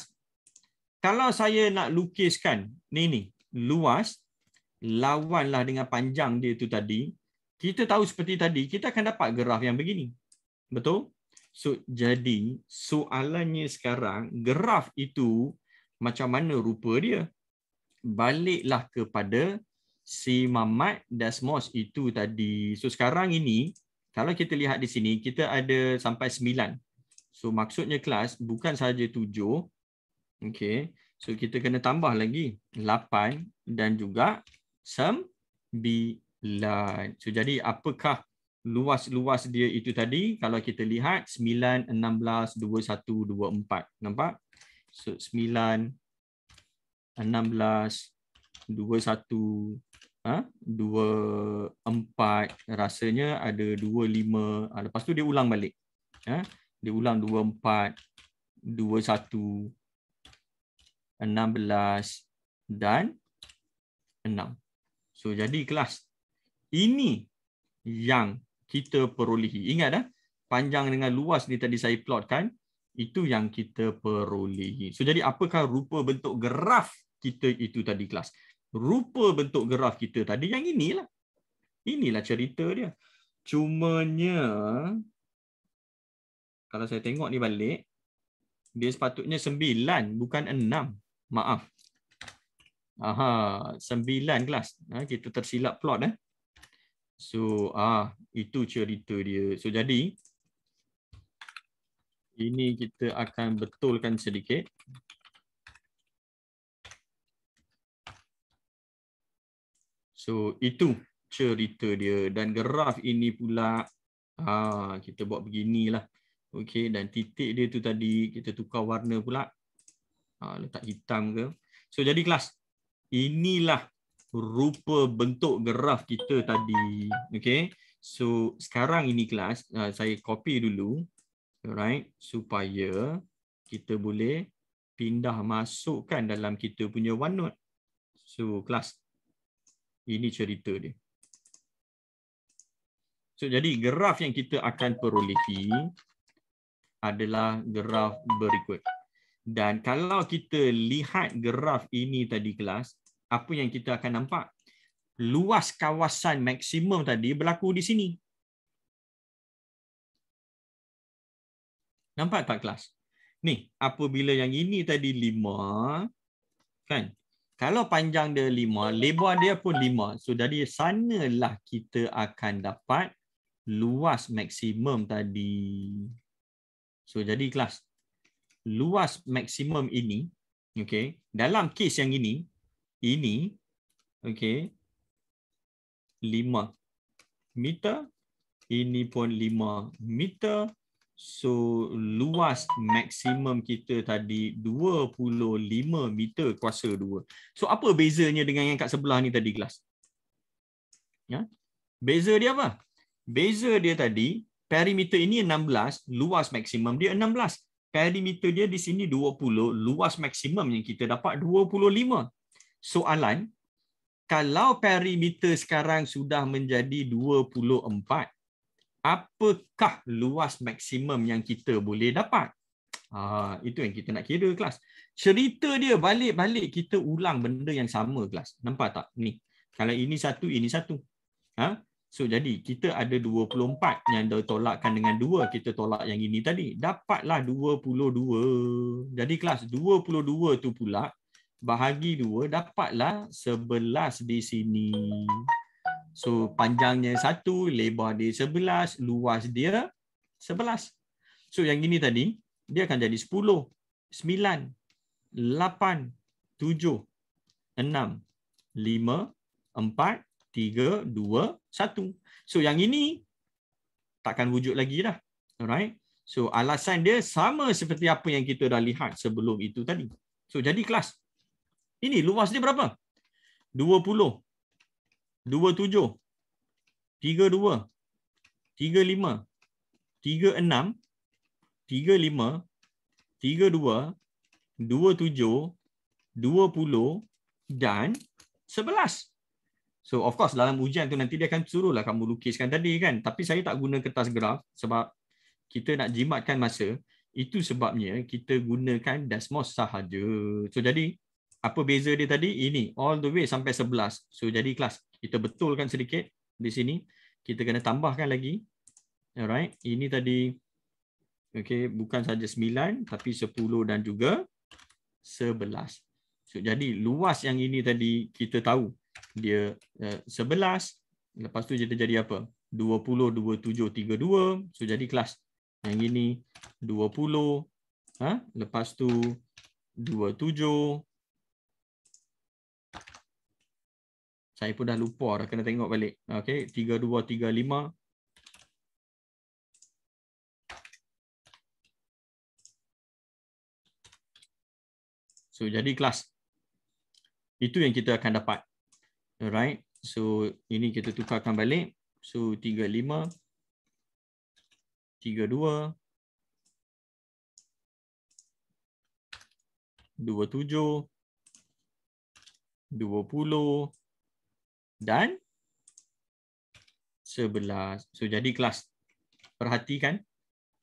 kalau saya nak lukiskan ni ni luas lawanlah dengan panjang dia tu tadi kita tahu seperti tadi kita akan dapat graf yang begini betul so jadi soalannya sekarang graf itu macam mana rupa dia baliklah kepada si Mamat dasmos itu tadi so sekarang ini kalau kita lihat di sini kita ada sampai 9 so maksudnya kelas bukan saja 7 Okay, So kita kena tambah lagi 8 dan juga 9. So jadi apakah luas-luas dia itu tadi? Kalau kita lihat 9 16 21 24. Nampak? So 9 16 21 ha 24 rasanya ada 25. Ha, lepas tu dia ulang balik. Ha? Dia ulang 24 21 16 dan 6. So jadi kelas ini yang kita perolehi. Ingat eh, panjang dengan luas ni tadi saya plotkan itu yang kita perolehi. So jadi apakah rupa bentuk graf kita itu tadi kelas? Rupa bentuk graf kita tadi yang inilah. Inilah cerita dia. Cumanya kalau saya tengok ni balik dia sepatutnya 9 bukan 6 maaf. Aha, sembilan kelas. Ah kita tersilap plot eh. So ah itu cerita dia. So jadi ini kita akan betulkan sedikit. So itu cerita dia dan graf ini pula ah kita buat beginilah. Okey dan titik dia tu tadi kita tukar warna pula. Ha, letak hitam ke. So jadi kelas inilah rupa bentuk graf kita tadi. Okey. So sekarang ini kelas ha, saya copy dulu. Alright, supaya kita boleh pindah masukkan dalam kita punya OneNote. So kelas ini cerita dia. So jadi graf yang kita akan perolehi adalah graf berikut. Dan kalau kita lihat graf ini tadi kelas, apa yang kita akan nampak? Luas kawasan maksimum tadi berlaku di sini. Nampak tak kelas? Ni, apabila yang ini tadi 5, kan? Kalau panjang dia 5, lebar dia pun 5. So, dari sanalah kita akan dapat luas maksimum tadi. So, jadi kelas, luas maksimum ini okey dalam kes yang ini ini okey 5 meter ini pun 5 meter so luas maksimum kita tadi 25 meter kuasa 2 so apa bezanya dengan yang kat sebelah ni tadi kelas ya beza dia apa beza dia tadi perimeter ini 16 luas maksimum dia 16 perimeter dia di sini 20, luas maksimum yang kita dapat 25. Soalan, kalau perimeter sekarang sudah menjadi 24, apakah luas maksimum yang kita boleh dapat? Ah, itu yang kita nak kira kelas. Cerita dia balik-balik kita ulang benda yang sama kelas. Nampak tak? Ni. Kalau ini satu, ini satu. Ha? So jadi kita ada 24 yang dah tolakkan dengan 2 kita tolak yang ini tadi. Dapatlah 22. Jadi kelas 22 tu pula bahagi 2 dapatlah 11 di sini. So panjangnya 1, lebar dia 11, luas dia 11. So yang ini tadi dia akan jadi 10, 9, 8, 7, 6, 5, Empat, 3, 2, 1. So yang ini takkan wujud lagi dah. Alright. So alasan dia sama seperti apa yang kita dah lihat sebelum itu tadi. So jadi kelas. Ini luas dia berapa? 20. 27. 32. 35. 36. 35. 32. 27. 20. Dan 11. So of course dalam ujian tu nanti dia akan suruhlah kamu lukiskan tadi kan. Tapi saya tak guna kertas graf sebab kita nak jimatkan masa. Itu sebabnya kita gunakan Desmos sahaja. So jadi apa beza dia tadi? Ini all the way sampai 11. So jadi kelas kita betulkan sedikit di sini. Kita kena tambahkan lagi. Alright. Ini tadi okay, bukan saja 9 tapi 10 dan juga 11. So, jadi luas yang ini tadi kita tahu dia eh, sebelas, lepas tu dia jadi apa Dua dua puluh tujuh 202732 so jadi kelas yang ini 20 ha lepas tu dua tujuh. saya pun dah lupa dah kena tengok balik okey 3235 So, jadi kelas itu yang kita akan dapat. Alright. So ini kita tukarkan balik. So 35 32 27 20 dan 11. So jadi kelas perhatikan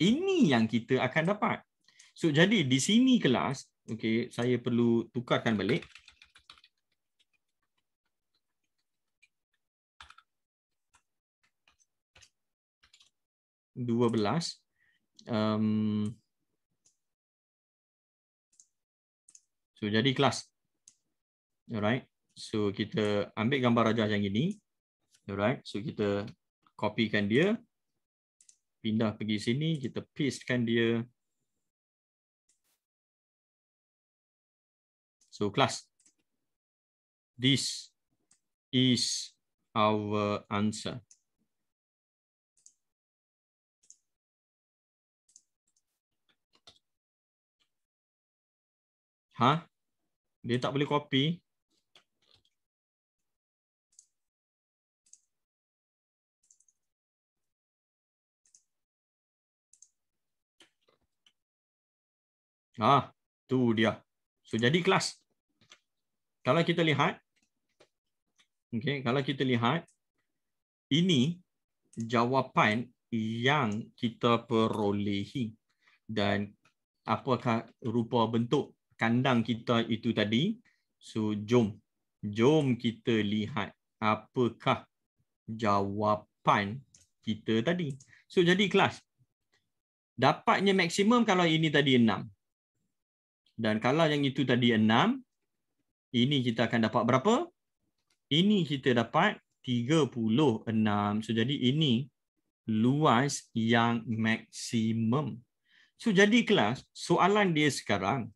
ini yang kita akan dapat. So jadi di sini kelas, okey, saya perlu tukarkan balik. 12 um, so jadi kelas alright so kita ambil gambar rajah yang ini alright so kita copykan dia pindah pergi sini kita pastekan dia so kelas this is our answer ha dia tak boleh copy ha tu dia so jadi kelas kalau kita lihat okey kalau kita lihat ini jawapan yang kita perolehi dan apakah rupa bentuk kandang kita itu tadi. So jom, jom kita lihat apakah jawapan kita tadi. So jadi kelas, dapatnya maksimum kalau ini tadi 6. Dan kalau yang itu tadi 6, ini kita akan dapat berapa? Ini kita dapat 36. So jadi ini luas yang maksimum. So jadi kelas, soalan dia sekarang,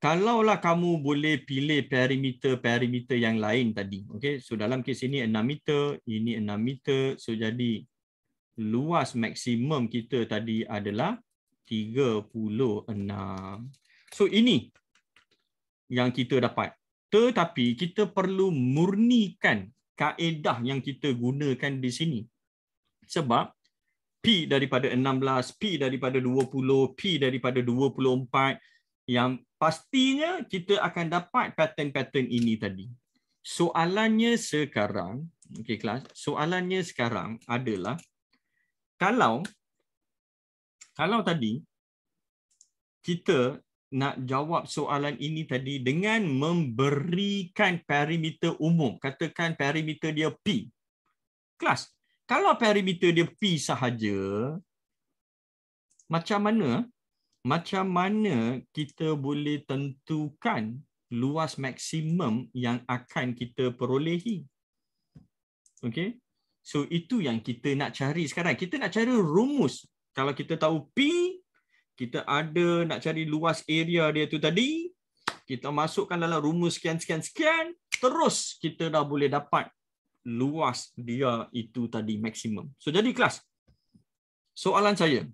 kalaulah kamu boleh pilih perimeter-perimeter yang lain tadi. Okay? So dalam kes ini 6 meter, ini 6 meter. So jadi luas maksimum kita tadi adalah 36. So ini yang kita dapat. Tetapi kita perlu murnikan kaedah yang kita gunakan di sini. Sebab P daripada 16, P daripada 20, P daripada 24 yang pastinya kita akan dapat pattern-pattern ini tadi. Soalannya sekarang, okey kelas, soalannya sekarang adalah kalau kalau tadi kita nak jawab soalan ini tadi dengan memberikan parameter umum, katakan parameter dia P. Kelas, kalau parameter dia P sahaja, macam mana macam mana kita boleh tentukan luas maksimum yang akan kita perolehi. Okay. So, itu yang kita nak cari sekarang. Kita nak cari rumus. Kalau kita tahu P, kita ada nak cari luas area dia tu tadi. Kita masukkan dalam rumus sekian-sekian-sekian. Terus kita dah boleh dapat luas dia itu tadi maksimum. So, jadi kelas. Soalan saya.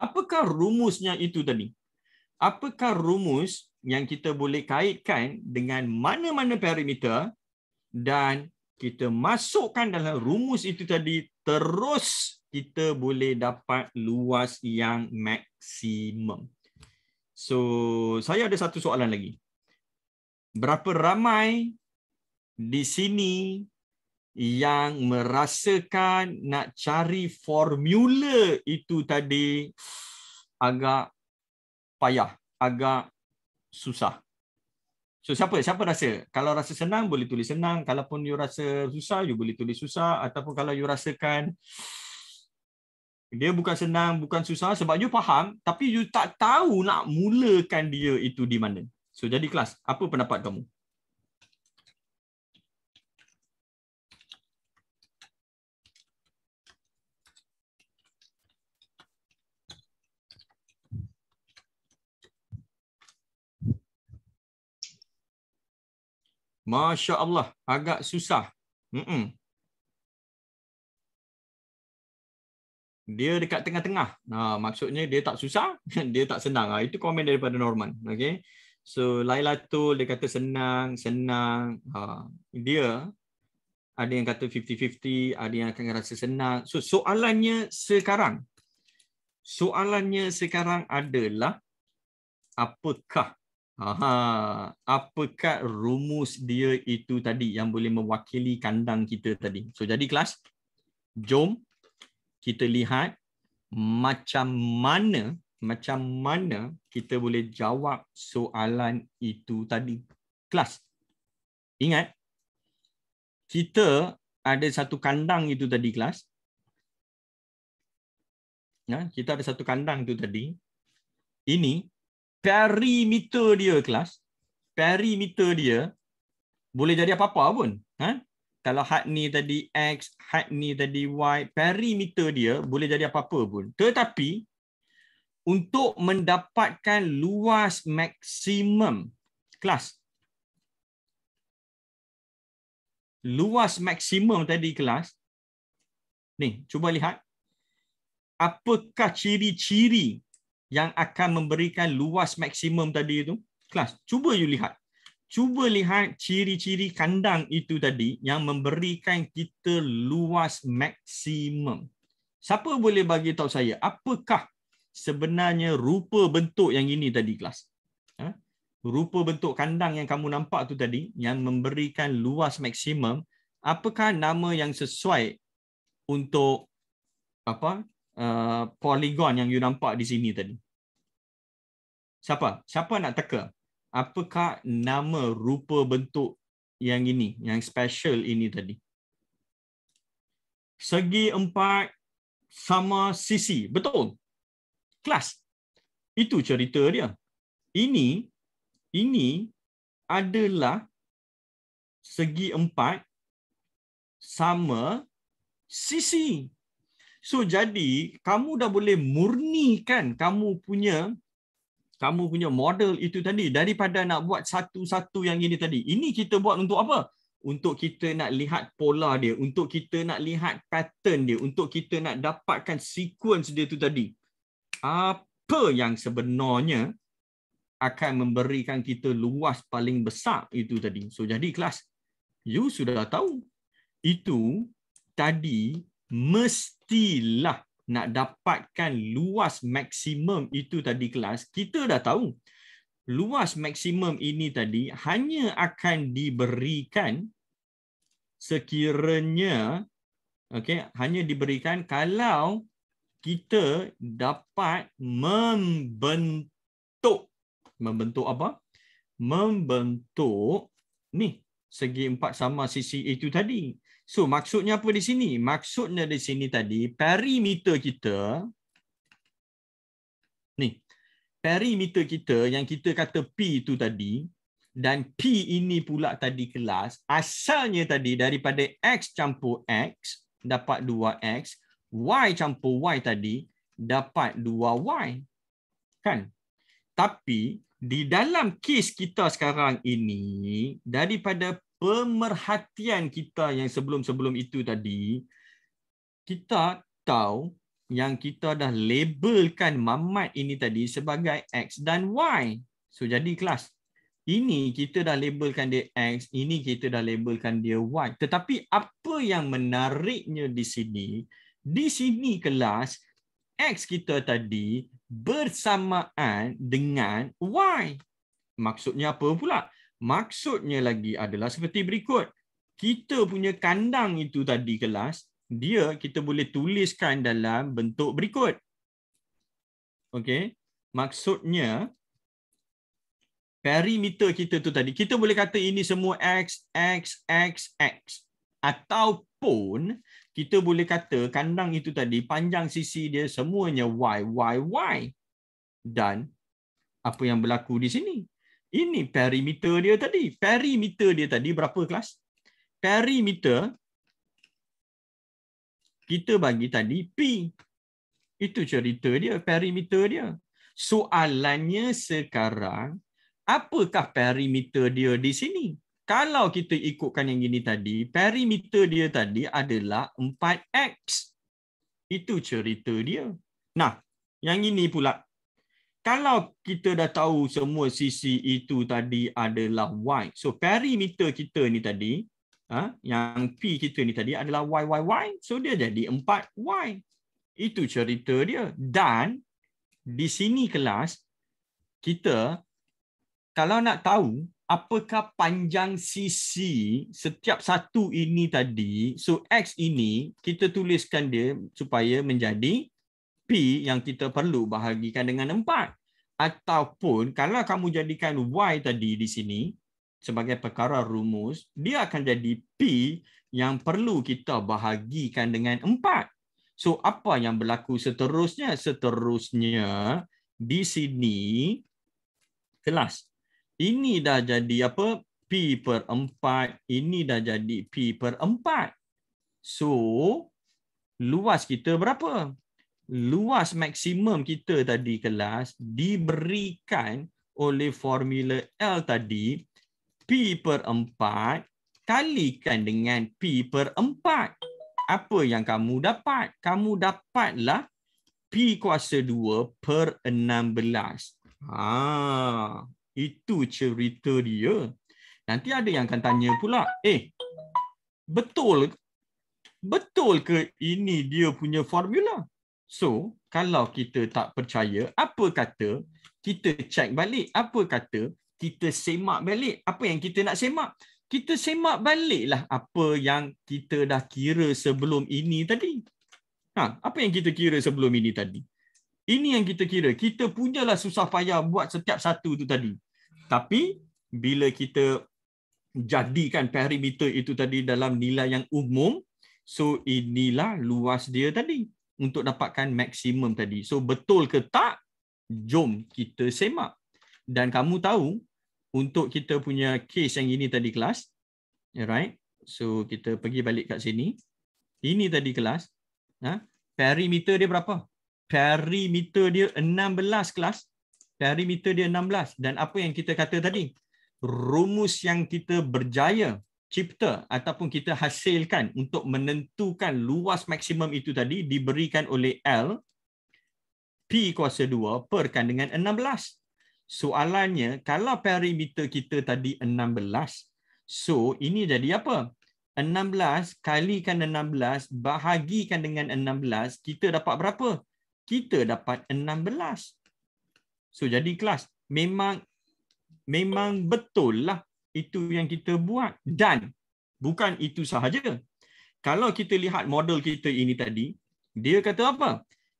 Apakah rumusnya itu tadi? Apakah rumus yang kita boleh kaitkan dengan mana-mana parameter dan kita masukkan dalam rumus itu tadi terus kita boleh dapat luas yang maksimum. So, saya ada satu soalan lagi. Berapa ramai di sini yang merasakan nak cari formula itu tadi agak payah, agak susah. So siapa siapa rasa? Kalau rasa senang boleh tulis senang, kalau pun you rasa susah you boleh tulis susah ataupun kalau you rasakan dia bukan senang, bukan susah sebab you faham tapi you tak tahu nak mulakan dia itu di mana. So jadi kelas, apa pendapat kamu? Masya Allah, agak susah. Mm-mm. Dia dekat tengah-tengah. Nah, maksudnya dia tak susah, dia tak senang. Ah, itu komen daripada Norman. Okay. So Laila tu dia kata senang, senang. Ha, dia ada yang kata 50-50, ada yang akan rasa senang. So soalannya sekarang, soalannya sekarang adalah apakah Aha, apakah rumus dia itu tadi yang boleh mewakili kandang kita tadi? So jadi kelas, jom kita lihat macam mana macam mana kita boleh jawab soalan itu tadi kelas. Ingat kita ada satu kandang itu tadi kelas. Nah, ya, kita ada satu kandang itu tadi. Ini perimeter dia kelas perimeter dia boleh jadi apa-apa pun ha? kalau had ni tadi x had ni tadi y perimeter dia boleh jadi apa-apa pun tetapi untuk mendapatkan luas maksimum kelas luas maksimum tadi kelas ni cuba lihat apakah ciri-ciri yang akan memberikan luas maksimum tadi itu kelas cuba you lihat cuba lihat ciri-ciri kandang itu tadi yang memberikan kita luas maksimum siapa boleh bagi tahu saya apakah sebenarnya rupa bentuk yang ini tadi kelas ha? rupa bentuk kandang yang kamu nampak tu tadi yang memberikan luas maksimum apakah nama yang sesuai untuk apa Uh, polygon yang you nampak di sini tadi? Siapa? Siapa nak teka? Apakah nama rupa bentuk yang ini, yang special ini tadi? Segi empat sama sisi. Betul. Kelas. Itu cerita dia. Ini ini adalah segi empat sama sisi So jadi kamu dah boleh murnikan kamu punya kamu punya model itu tadi daripada nak buat satu-satu yang ini tadi. Ini kita buat untuk apa? Untuk kita nak lihat pola dia, untuk kita nak lihat pattern dia, untuk kita nak dapatkan sequence dia tu tadi. Apa yang sebenarnya akan memberikan kita luas paling besar itu tadi. So jadi kelas you sudah tahu itu tadi mesti mestilah nak dapatkan luas maksimum itu tadi kelas, kita dah tahu luas maksimum ini tadi hanya akan diberikan sekiranya okay, hanya diberikan kalau kita dapat membentuk membentuk apa? membentuk ni segi empat sama sisi itu tadi. So maksudnya apa di sini? Maksudnya di sini tadi perimeter kita ni. Perimeter kita yang kita kata P tu tadi dan P ini pula tadi kelas asalnya tadi daripada x campur x dapat 2x, y campur y tadi dapat 2y. Kan? Tapi di dalam kes kita sekarang ini daripada pemerhatian kita yang sebelum-sebelum itu tadi, kita tahu yang kita dah labelkan mamat ini tadi sebagai X dan Y. So, jadi kelas. Ini kita dah labelkan dia X, ini kita dah labelkan dia Y. Tetapi apa yang menariknya di sini, di sini kelas, X kita tadi bersamaan dengan Y. Maksudnya apa pula? Maksudnya lagi adalah seperti berikut. Kita punya kandang itu tadi kelas, dia kita boleh tuliskan dalam bentuk berikut. Okey. Maksudnya perimeter kita tu tadi, kita boleh kata ini semua x x x x ataupun kita boleh kata kandang itu tadi panjang sisi dia semuanya y y y dan apa yang berlaku di sini ini perimeter dia tadi. Perimeter dia tadi berapa kelas? Perimeter kita bagi tadi P. Itu cerita dia, perimeter dia. Soalannya sekarang, apakah perimeter dia di sini? Kalau kita ikutkan yang ini tadi, perimeter dia tadi adalah 4X. Itu cerita dia. Nah, yang ini pula kalau kita dah tahu semua sisi itu tadi adalah y. So perimeter kita ni tadi, ah, yang P kita ni tadi adalah y y y. So dia jadi 4y. Itu cerita dia. Dan di sini kelas kita kalau nak tahu apakah panjang sisi setiap satu ini tadi, so x ini kita tuliskan dia supaya menjadi P yang kita perlu bahagikan dengan 4 ataupun kalau kamu jadikan y tadi di sini sebagai perkara rumus, dia akan jadi p yang perlu kita bahagikan dengan 4. So apa yang berlaku seterusnya? Seterusnya di sini kelas. Ini dah jadi apa? p per 4, ini dah jadi p per 4. So luas kita berapa? luas maksimum kita tadi kelas diberikan oleh formula L tadi P per 4 kalikan dengan P per 4. Apa yang kamu dapat? Kamu dapatlah P kuasa 2 per 16. Ha, itu cerita dia. Nanti ada yang akan tanya pula, eh, betul, betul ke ini dia punya formula? So, kalau kita tak percaya, apa kata kita check balik? Apa kata kita semak balik? Apa yang kita nak semak? Kita semak baliklah apa yang kita dah kira sebelum ini tadi. Ha, apa yang kita kira sebelum ini tadi? Ini yang kita kira. Kita punyalah susah payah buat setiap satu tu tadi. Tapi bila kita jadikan perimeter itu tadi dalam nilai yang umum, so inilah luas dia tadi untuk dapatkan maksimum tadi. So betul ke tak? Jom kita semak. Dan kamu tahu untuk kita punya case yang ini tadi kelas. Alright. So kita pergi balik kat sini. Ini tadi kelas. Ha? Perimeter dia berapa? Perimeter dia 16 kelas. Perimeter dia 16. Dan apa yang kita kata tadi? Rumus yang kita berjaya cipta ataupun kita hasilkan untuk menentukan luas maksimum itu tadi diberikan oleh L P kuasa 2 perkan dengan 16. Soalannya, kalau perimeter kita tadi 16, so ini jadi apa? 16 kalikan 16 bahagikan dengan 16, kita dapat berapa? Kita dapat 16. So jadi kelas, memang memang betul lah itu yang kita buat dan bukan itu sahaja. Kalau kita lihat model kita ini tadi, dia kata apa?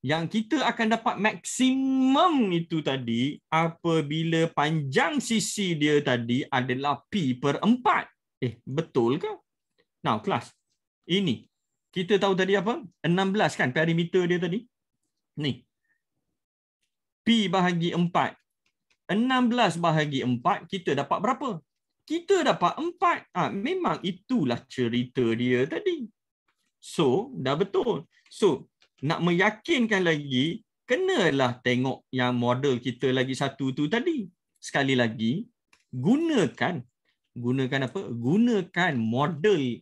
Yang kita akan dapat maksimum itu tadi apabila panjang sisi dia tadi adalah pi per 4. Eh, betul ke? Now, kelas. Ini. Kita tahu tadi apa? 16 kan perimeter dia tadi? Ni. Pi bahagi 4. 16 bahagi 4, kita dapat berapa? kita dapat empat. Ha, memang itulah cerita dia tadi. So, dah betul. So, nak meyakinkan lagi, kenalah tengok yang model kita lagi satu tu tadi. Sekali lagi, gunakan. Gunakan apa? Gunakan model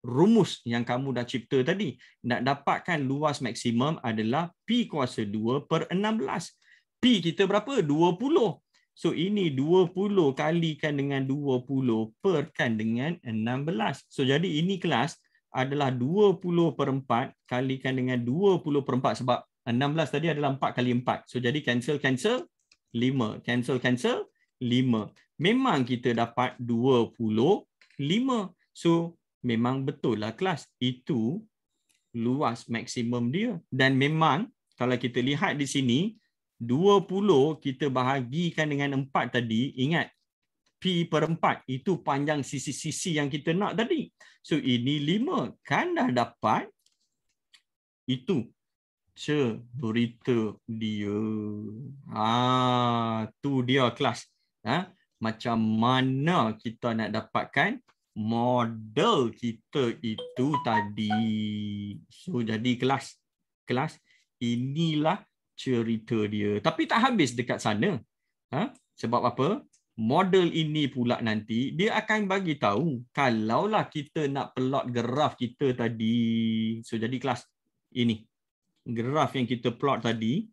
rumus yang kamu dah cipta tadi. Nak dapatkan luas maksimum adalah P kuasa 2 per 16. P kita berapa? 20. So ini 20 kalikan dengan 20 perkan dengan 16. So jadi ini kelas adalah 20 per 4 kalikan dengan 20 per 4 sebab 16 tadi adalah 4 kali 4. So jadi cancel, cancel, 5. Cancel, cancel, 5. Memang kita dapat 25. So memang betul lah kelas. Itu luas maksimum dia. Dan memang kalau kita lihat di sini, 20 kita bahagikan dengan 4 tadi ingat p per 4 itu panjang sisi-sisi yang kita nak tadi so ini 5 kan dah dapat itu cerita dia ah tu dia kelas ah ha? macam mana kita nak dapatkan model kita itu tadi so jadi kelas kelas inilah cerita dia. Tapi tak habis dekat sana. Ha? Sebab apa? Model ini pula nanti dia akan bagi tahu kalaulah kita nak plot graf kita tadi. So jadi kelas ini. Graf yang kita plot tadi.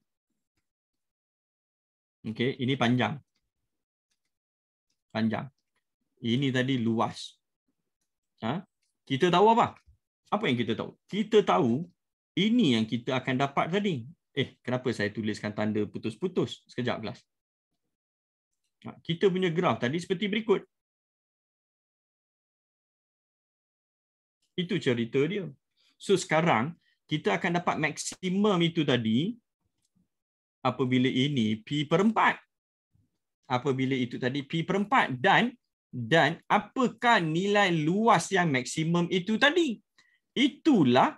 Okey, ini panjang. Panjang. Ini tadi luas. Ha? Kita tahu apa? Apa yang kita tahu? Kita tahu ini yang kita akan dapat tadi eh kenapa saya tuliskan tanda putus-putus sekejap kelas ha, kita punya graf tadi seperti berikut itu cerita dia so sekarang kita akan dapat maksimum itu tadi apabila ini p per 4 apabila itu tadi p per 4 dan dan apakah nilai luas yang maksimum itu tadi itulah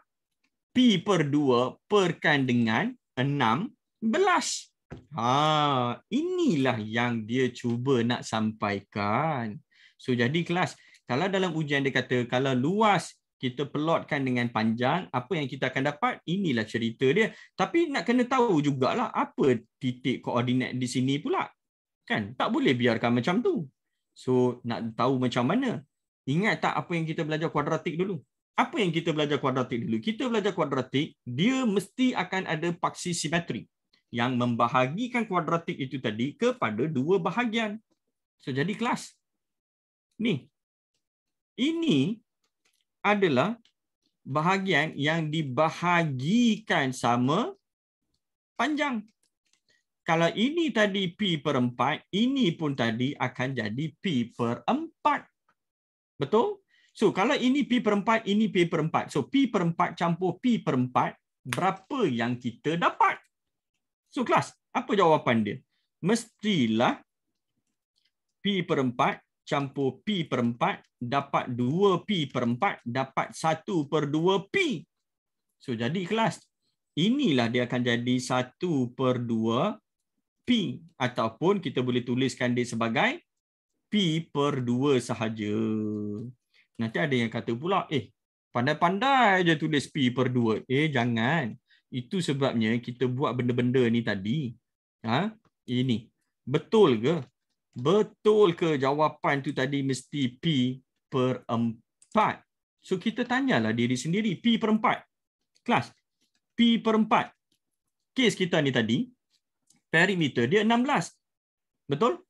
p per 2 perkan dengan Enam belas. Ha, inilah yang dia cuba nak sampaikan. So jadi kelas, kalau dalam ujian dia kata kalau luas kita plotkan dengan panjang, apa yang kita akan dapat? Inilah cerita dia. Tapi nak kena tahu jugalah apa titik koordinat di sini pula. Kan? Tak boleh biarkan macam tu. So nak tahu macam mana? Ingat tak apa yang kita belajar kuadratik dulu? apa yang kita belajar kuadratik dulu? Kita belajar kuadratik, dia mesti akan ada paksi simetri yang membahagikan kuadratik itu tadi kepada dua bahagian. So, jadi kelas. Ni. Ini adalah bahagian yang dibahagikan sama panjang. Kalau ini tadi P per 4, ini pun tadi akan jadi P per 4. Betul? So kalau ini P per 4, ini P per 4. So P per 4 campur P per 4, berapa yang kita dapat? So kelas, apa jawapan dia? Mestilah P per 4 campur P per 4 dapat 2P per 4 dapat 1 per 2P. So jadi kelas, inilah dia akan jadi 1 per 2P ataupun kita boleh tuliskan dia sebagai P per 2 sahaja. Nanti ada yang kata pula, eh, pandai-pandai je tulis P per 2. Eh, jangan. Itu sebabnya kita buat benda-benda ni tadi. Ha? Ini. Betul ke? Betul ke jawapan tu tadi mesti P per 4? So, kita tanyalah diri sendiri. P per 4. Kelas. P per 4. Kes kita ni tadi. Perimeter dia 16. Betul?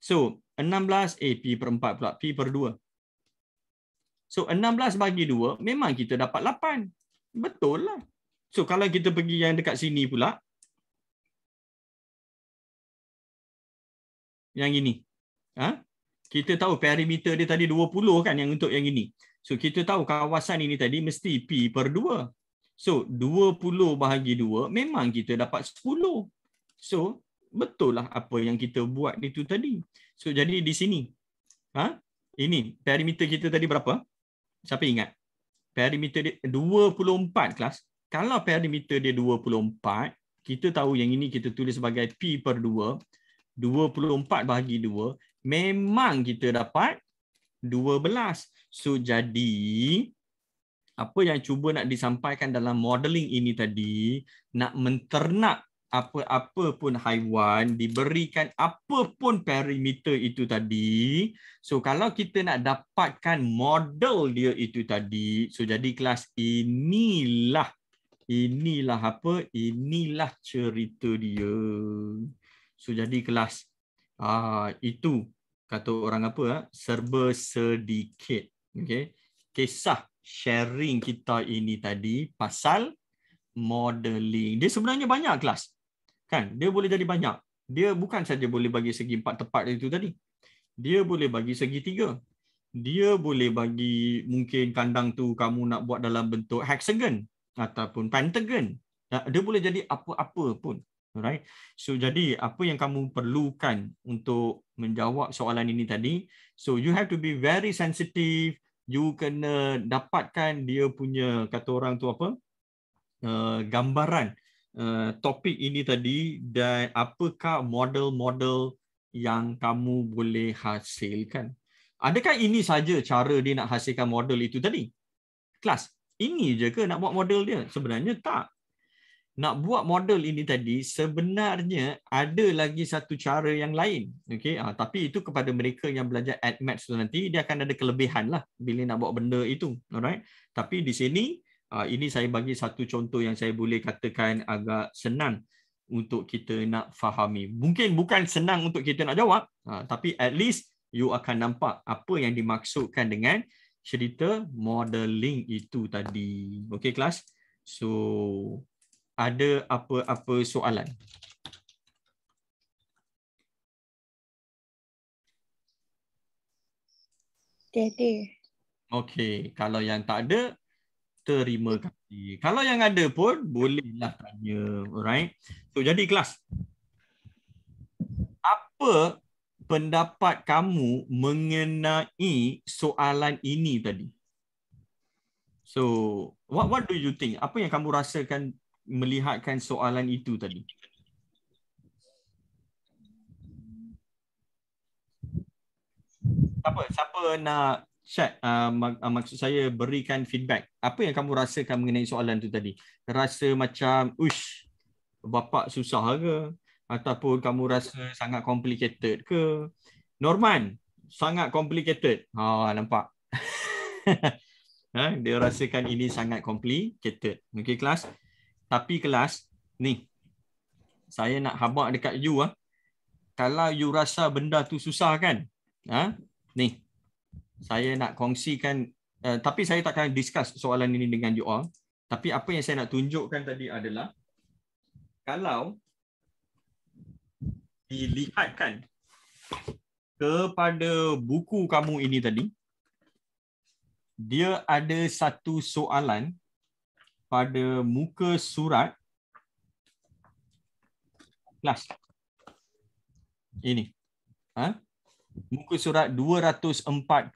So, 16 AP eh, p per 4 pula. P per 2. So 16 bagi 2 memang kita dapat 8. Betul lah. So kalau kita pergi yang dekat sini pula. Yang ini. Ha? Kita tahu perimeter dia tadi 20 kan yang untuk yang ini. So kita tahu kawasan ini tadi mesti P per 2. So 20 bahagi 2 memang kita dapat 10. So betul lah apa yang kita buat itu tadi. So jadi di sini. Ha? Ini perimeter kita tadi berapa? siapa ingat? Perimeter dia 24 kelas. Kalau perimeter dia 24, kita tahu yang ini kita tulis sebagai P per 2. 24 bahagi 2. Memang kita dapat 12. So, jadi apa yang cuba nak disampaikan dalam modeling ini tadi, nak menternak apa-apa pun haiwan diberikan apa pun perimeter itu tadi so kalau kita nak dapatkan model dia itu tadi so jadi kelas inilah inilah apa inilah cerita dia so jadi kelas ah itu kata orang apa ah, serba sedikit okey kisah sharing kita ini tadi pasal modeling dia sebenarnya banyak kelas kan dia boleh jadi banyak dia bukan saja boleh bagi segi empat tepat itu tadi dia boleh bagi segi tiga dia boleh bagi mungkin kandang tu kamu nak buat dalam bentuk hexagon ataupun pentagon ya, dia boleh jadi apa-apa pun Alright. So jadi apa yang kamu perlukan untuk menjawab soalan ini tadi, so you have to be very sensitive. You kena dapatkan dia punya kata orang tu apa? Uh, gambaran. Eh, topik ini tadi dan apakah model-model yang kamu boleh hasilkan. Adakah ini saja cara dia nak hasilkan model itu tadi? Kelas, ini je ke nak buat model dia? Sebenarnya tak. Nak buat model ini tadi, sebenarnya ada lagi satu cara yang lain. Okay? Ha, ah, tapi itu kepada mereka yang belajar maths tu nanti, dia akan ada kelebihan lah bila nak buat benda itu. Alright? Tapi di sini, Ah, ini saya bagi satu contoh yang saya boleh katakan agak senang untuk kita nak fahami. Mungkin bukan senang untuk kita nak jawab, ah, tapi at least you akan nampak apa yang dimaksudkan dengan cerita modeling itu tadi. Okay kelas. So ada apa-apa soalan? Tiada. Okey, kalau yang tak ada, terima kasih. Kalau yang ada pun bolehlah tanya. Alright. So jadi kelas. Apa pendapat kamu mengenai soalan ini tadi? So, what what do you think? Apa yang kamu rasakan melihatkan soalan itu tadi? Siapa? Siapa nak chat uh, uh, maksud saya berikan feedback apa yang kamu rasakan mengenai soalan tu tadi rasa macam ush bapak susah ke ataupun kamu rasa sangat complicated ke Norman sangat complicated ha oh, nampak ha dia rasakan ini sangat complicated okey kelas tapi kelas ni saya nak habaq dekat you ah kalau you rasa benda tu susah kan ha ni saya nak kongsikan uh, tapi saya takkan discuss soalan ini dengan you all tapi apa yang saya nak tunjukkan tadi adalah kalau dilihatkan kepada buku kamu ini tadi dia ada satu soalan pada muka surat last ini ha huh? muka surat 243.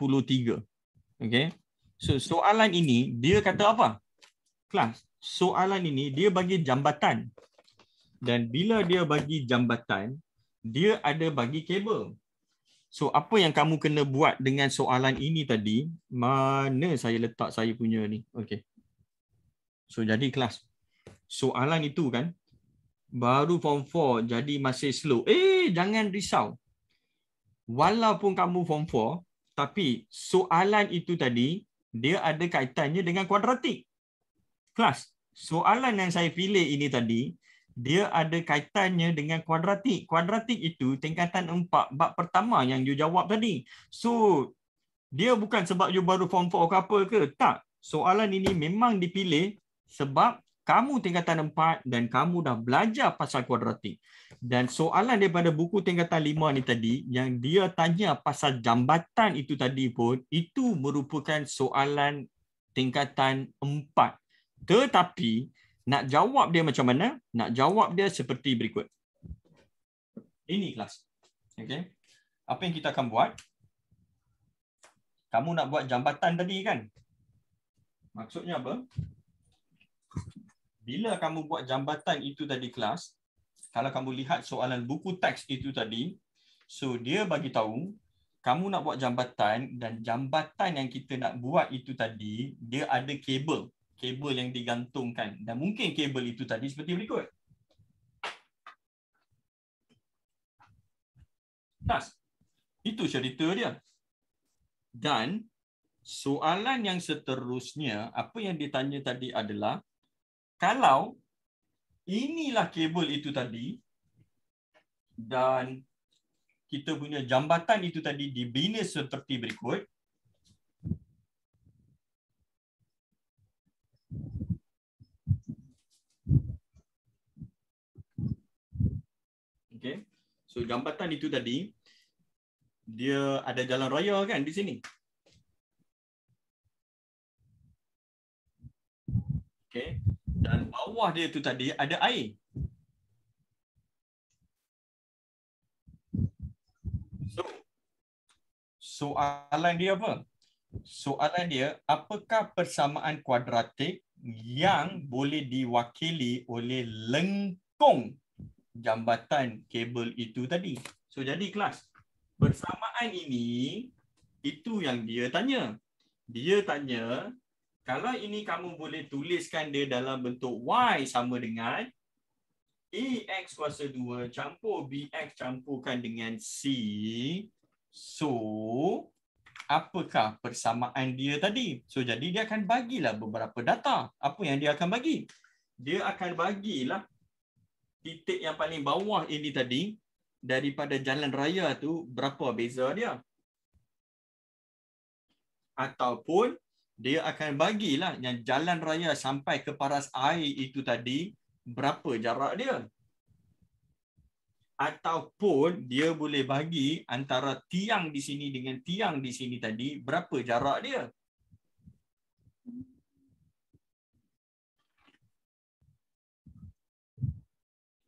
Okay. So soalan ini dia kata apa? Kelas, soalan ini dia bagi jambatan. Dan bila dia bagi jambatan, dia ada bagi kabel. So apa yang kamu kena buat dengan soalan ini tadi? Mana saya letak saya punya ni? Okay. So jadi kelas, soalan itu kan baru form 4 jadi masih slow. Eh, jangan risau walaupun kamu form 4 tapi soalan itu tadi dia ada kaitannya dengan kuadratik. Kelas, soalan yang saya pilih ini tadi dia ada kaitannya dengan kuadratik. Kuadratik itu tingkatan 4 bab pertama yang you jawab tadi. So dia bukan sebab you baru form 4 ke apa ke? Tak. Soalan ini memang dipilih sebab kamu tingkatan 4 dan kamu dah belajar pasal kuadratik. Dan soalan daripada buku tingkatan 5 ni tadi yang dia tanya pasal jambatan itu tadi pun itu merupakan soalan tingkatan 4. Tetapi nak jawab dia macam mana? Nak jawab dia seperti berikut. Ini kelas. Okey. Apa yang kita akan buat? Kamu nak buat jambatan tadi kan? Maksudnya apa? bila kamu buat jambatan itu tadi kelas, kalau kamu lihat soalan buku teks itu tadi, so dia bagi tahu kamu nak buat jambatan dan jambatan yang kita nak buat itu tadi, dia ada kabel. Kabel yang digantungkan. Dan mungkin kabel itu tadi seperti berikut. Tas. Itu cerita dia. Dan soalan yang seterusnya, apa yang ditanya tadi adalah, kalau inilah kabel itu tadi dan kita punya jambatan itu tadi dibina seperti berikut okey so jambatan itu tadi dia ada jalan raya kan di sini okey dan bawah dia tu tadi ada air. So, soalan dia apa? Soalan dia, apakah persamaan kuadratik yang boleh diwakili oleh lengkung jambatan kabel itu tadi? So, jadi kelas, persamaan ini, itu yang dia tanya. Dia tanya, kalau ini kamu boleh tuliskan dia dalam bentuk y sama dengan ax e kuasa 2 campur bx campurkan dengan c. So, apakah persamaan dia tadi? So, jadi dia akan bagilah beberapa data. Apa yang dia akan bagi? Dia akan bagilah titik yang paling bawah ini tadi daripada jalan raya tu berapa beza dia? Ataupun dia akan bagilah yang jalan raya sampai ke paras air itu tadi berapa jarak dia ataupun dia boleh bagi antara tiang di sini dengan tiang di sini tadi berapa jarak dia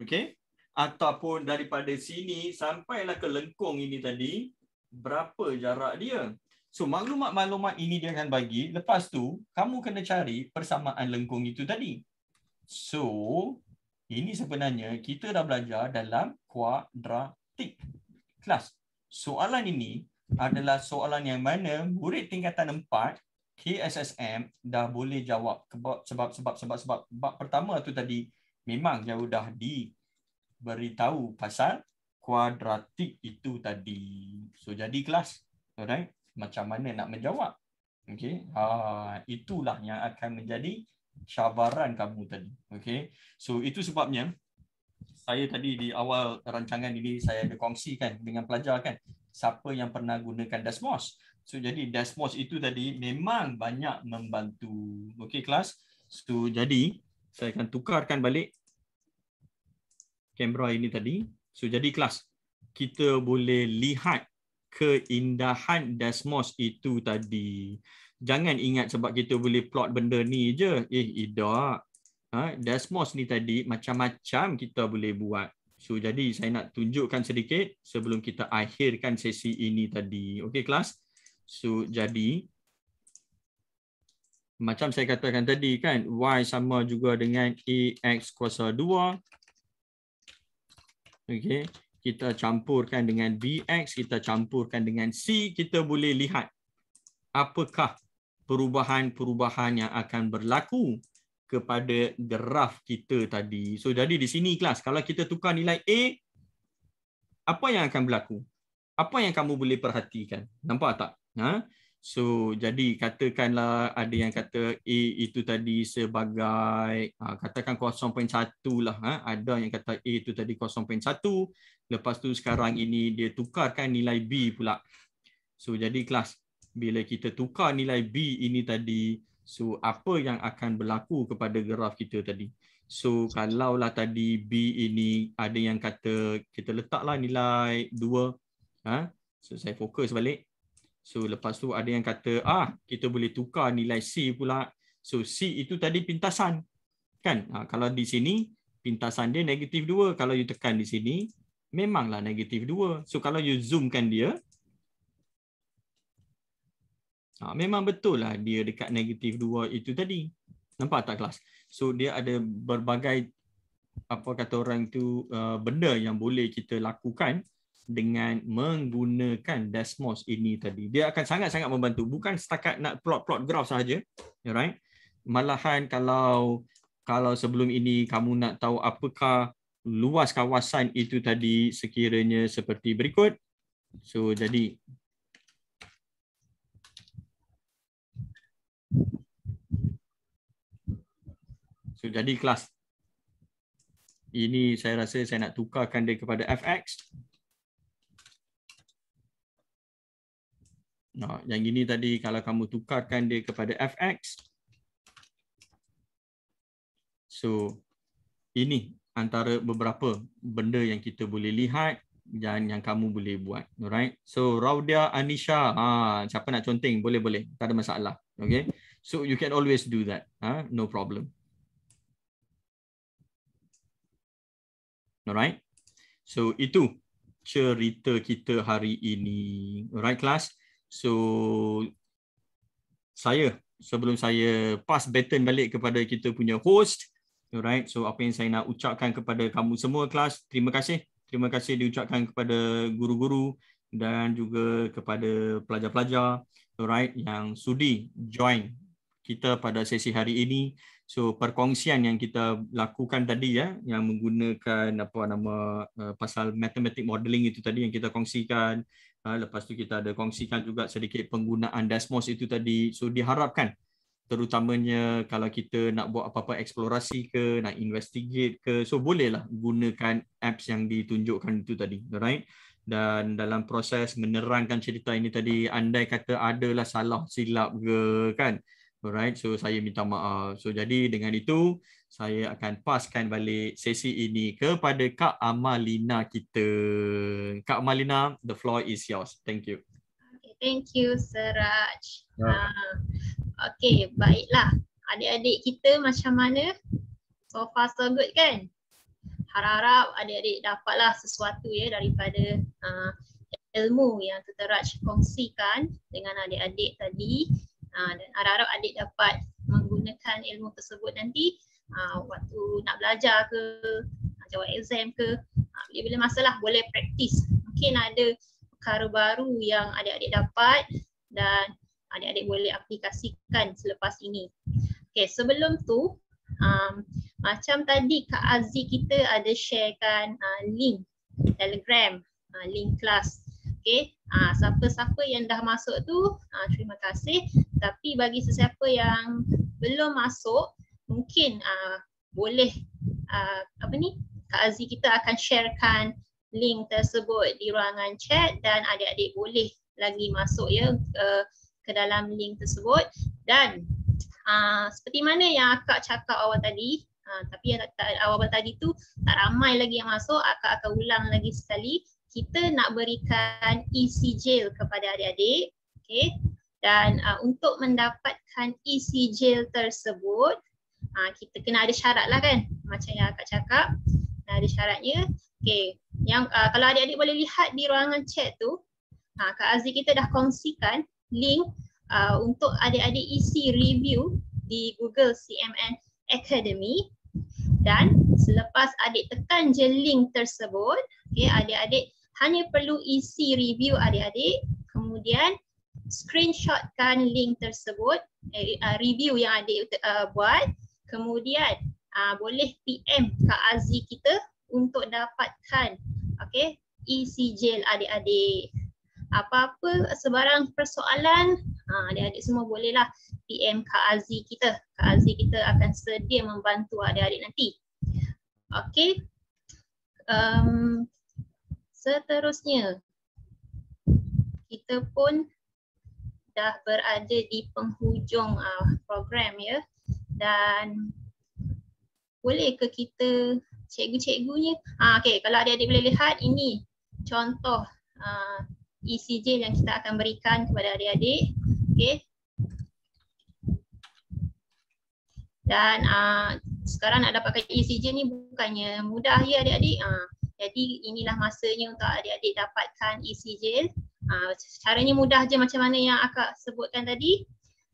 okey ataupun daripada sini sampailah ke lengkung ini tadi berapa jarak dia So maklumat-maklumat ini dia akan bagi. Lepas tu kamu kena cari persamaan lengkung itu tadi. So ini sebenarnya kita dah belajar dalam kuadratik kelas. Soalan ini adalah soalan yang mana murid tingkatan 4 KSSM dah boleh jawab sebab sebab sebab sebab bab pertama tu tadi memang dia sudah beritahu pasal kuadratik itu tadi. So jadi kelas, alright? macam mana nak menjawab. Okey. Ha itulah yang akan menjadi cabaran kamu tadi. Okey. So itu sebabnya saya tadi di awal rancangan ini saya ada kongsikan dengan pelajar kan siapa yang pernah gunakan Desmos. So jadi Desmos itu tadi memang banyak membantu. Okey kelas. So jadi saya akan tukarkan balik kamera ini tadi. So jadi kelas kita boleh lihat keindahan Desmos itu tadi. Jangan ingat sebab kita boleh plot benda ni je. Eh, tidak. Ha, Desmos ni tadi macam-macam kita boleh buat. So jadi saya nak tunjukkan sedikit sebelum kita akhirkan sesi ini tadi. Okey kelas. So jadi macam saya katakan tadi kan y sama juga dengan ax kuasa 2. Okey kita campurkan dengan BX, kita campurkan dengan C, kita boleh lihat apakah perubahan-perubahan yang akan berlaku kepada graf kita tadi. So jadi di sini kelas, kalau kita tukar nilai A, apa yang akan berlaku? Apa yang kamu boleh perhatikan? Nampak tak? Ha? So jadi katakanlah ada yang kata A itu tadi sebagai ha, katakan 0.1 lah. Ha. Ada yang kata A itu tadi 0.1. Lepas tu sekarang ini dia tukarkan nilai B pula. So jadi kelas bila kita tukar nilai B ini tadi, so apa yang akan berlaku kepada graf kita tadi? So kalaulah tadi B ini ada yang kata kita letaklah nilai 2. Ha? So saya fokus balik. So lepas tu ada yang kata ah kita boleh tukar nilai C pula. So C itu tadi pintasan. Kan? Ha, kalau di sini pintasan dia negatif 2. Kalau you tekan di sini memanglah negatif 2. So kalau you zoomkan dia ha, memang betul lah dia dekat negatif 2 itu tadi. Nampak tak kelas? So dia ada berbagai apa kata orang tu uh, benda yang boleh kita lakukan dengan menggunakan Desmos ini tadi. Dia akan sangat-sangat membantu. Bukan setakat nak plot-plot graf sahaja. Alright. Malahan kalau kalau sebelum ini kamu nak tahu apakah luas kawasan itu tadi sekiranya seperti berikut. So jadi So jadi kelas ini saya rasa saya nak tukarkan dia kepada fx Nah, ha, yang ini tadi kalau kamu tukarkan dia kepada fx. So ini antara beberapa benda yang kita boleh lihat dan yang kamu boleh buat. Alright. So Raudia Anisha, ha, siapa nak conteng boleh-boleh. Tak ada masalah. Okay. So you can always do that. Ha, no problem. Alright. So itu cerita kita hari ini. Alright class. So saya sebelum saya pass baton balik kepada kita punya host, alright. So apa yang saya nak ucapkan kepada kamu semua kelas, terima kasih. Terima kasih diucapkan kepada guru-guru dan juga kepada pelajar-pelajar alright yang sudi join kita pada sesi hari ini. So perkongsian yang kita lakukan tadi ya yang menggunakan apa nama eh, pasal mathematic modeling itu tadi yang kita kongsikan Ha, lepas tu kita ada kongsikan juga sedikit penggunaan Desmos itu tadi so diharapkan terutamanya kalau kita nak buat apa-apa eksplorasi ke nak investigate ke so bolehlah gunakan apps yang ditunjukkan itu tadi alright dan dalam proses menerangkan cerita ini tadi andai kata adalah salah silap ke kan Alright, so saya minta maaf. So jadi dengan itu saya akan paskan balik sesi ini kepada Kak Amalina kita. Kak Amalina, the floor is yours. Thank you. Okay, thank you, Seraj. Ya. Ah. Okay, baiklah. Adik-adik kita macam mana? So far so good kan? Harap-harap adik-adik dapatlah sesuatu ya daripada uh, ilmu yang Tuan Raj kongsikan dengan adik-adik tadi. Ah, dan harap-harap adik dapat menggunakan ilmu tersebut nanti uh, waktu nak belajar ke jawab exam ke uh, bila-bila masalah boleh praktis mungkin ada perkara baru yang adik-adik dapat dan adik-adik boleh aplikasikan selepas ini okay, sebelum tu um, macam tadi Kak Aziz kita ada sharekan uh, link telegram uh, link kelas Okay, uh, siapa-siapa yang dah masuk tu, uh, terima kasih tapi bagi sesiapa yang belum masuk mungkin uh, boleh uh, apa ni Kak Aziz kita akan sharekan link tersebut di ruangan chat dan adik-adik boleh lagi masuk ya ke, ke dalam link tersebut dan uh, seperti mana yang akak cakap awal tadi uh, tapi yang awal tadi tu tak ramai lagi yang masuk akak akan ulang lagi sekali kita nak berikan e-sijil kepada adik-adik okey dan uh, untuk mendapatkan isi e sijil tersebut uh, kita kena ada syarat lah kan macam yang Kak cakap nah, ada syaratnya okay. yang uh, kalau adik-adik boleh lihat di ruangan chat tu uh, Kak Aziz kita dah kongsikan link uh, untuk adik-adik isi e review di Google CMN Academy dan selepas adik tekan je link tersebut okay, adik-adik hanya perlu isi e review adik-adik kemudian screenshotkan link tersebut uh, review yang ada uh, buat kemudian uh, boleh PM ke Azri kita untuk dapatkan okay, e-sijil adik-adik apa-apa sebarang persoalan ah, adik-adik semua bolehlah PM ke Azri kita Kak Azri kita akan sedia membantu adik-adik nanti Okay um, Seterusnya Kita pun dah berada di penghujung uh, program ya dan boleh ke kita cikgu-cikgunya ah okey kalau adik-adik boleh lihat ini contoh uh, ECJ yang kita akan berikan kepada adik-adik okey dan uh, sekarang nak dapatkan ECJ ni bukannya mudah ya adik-adik uh, jadi inilah masanya untuk adik-adik dapatkan ECJ Uh, caranya mudah je macam mana yang akak sebutkan tadi.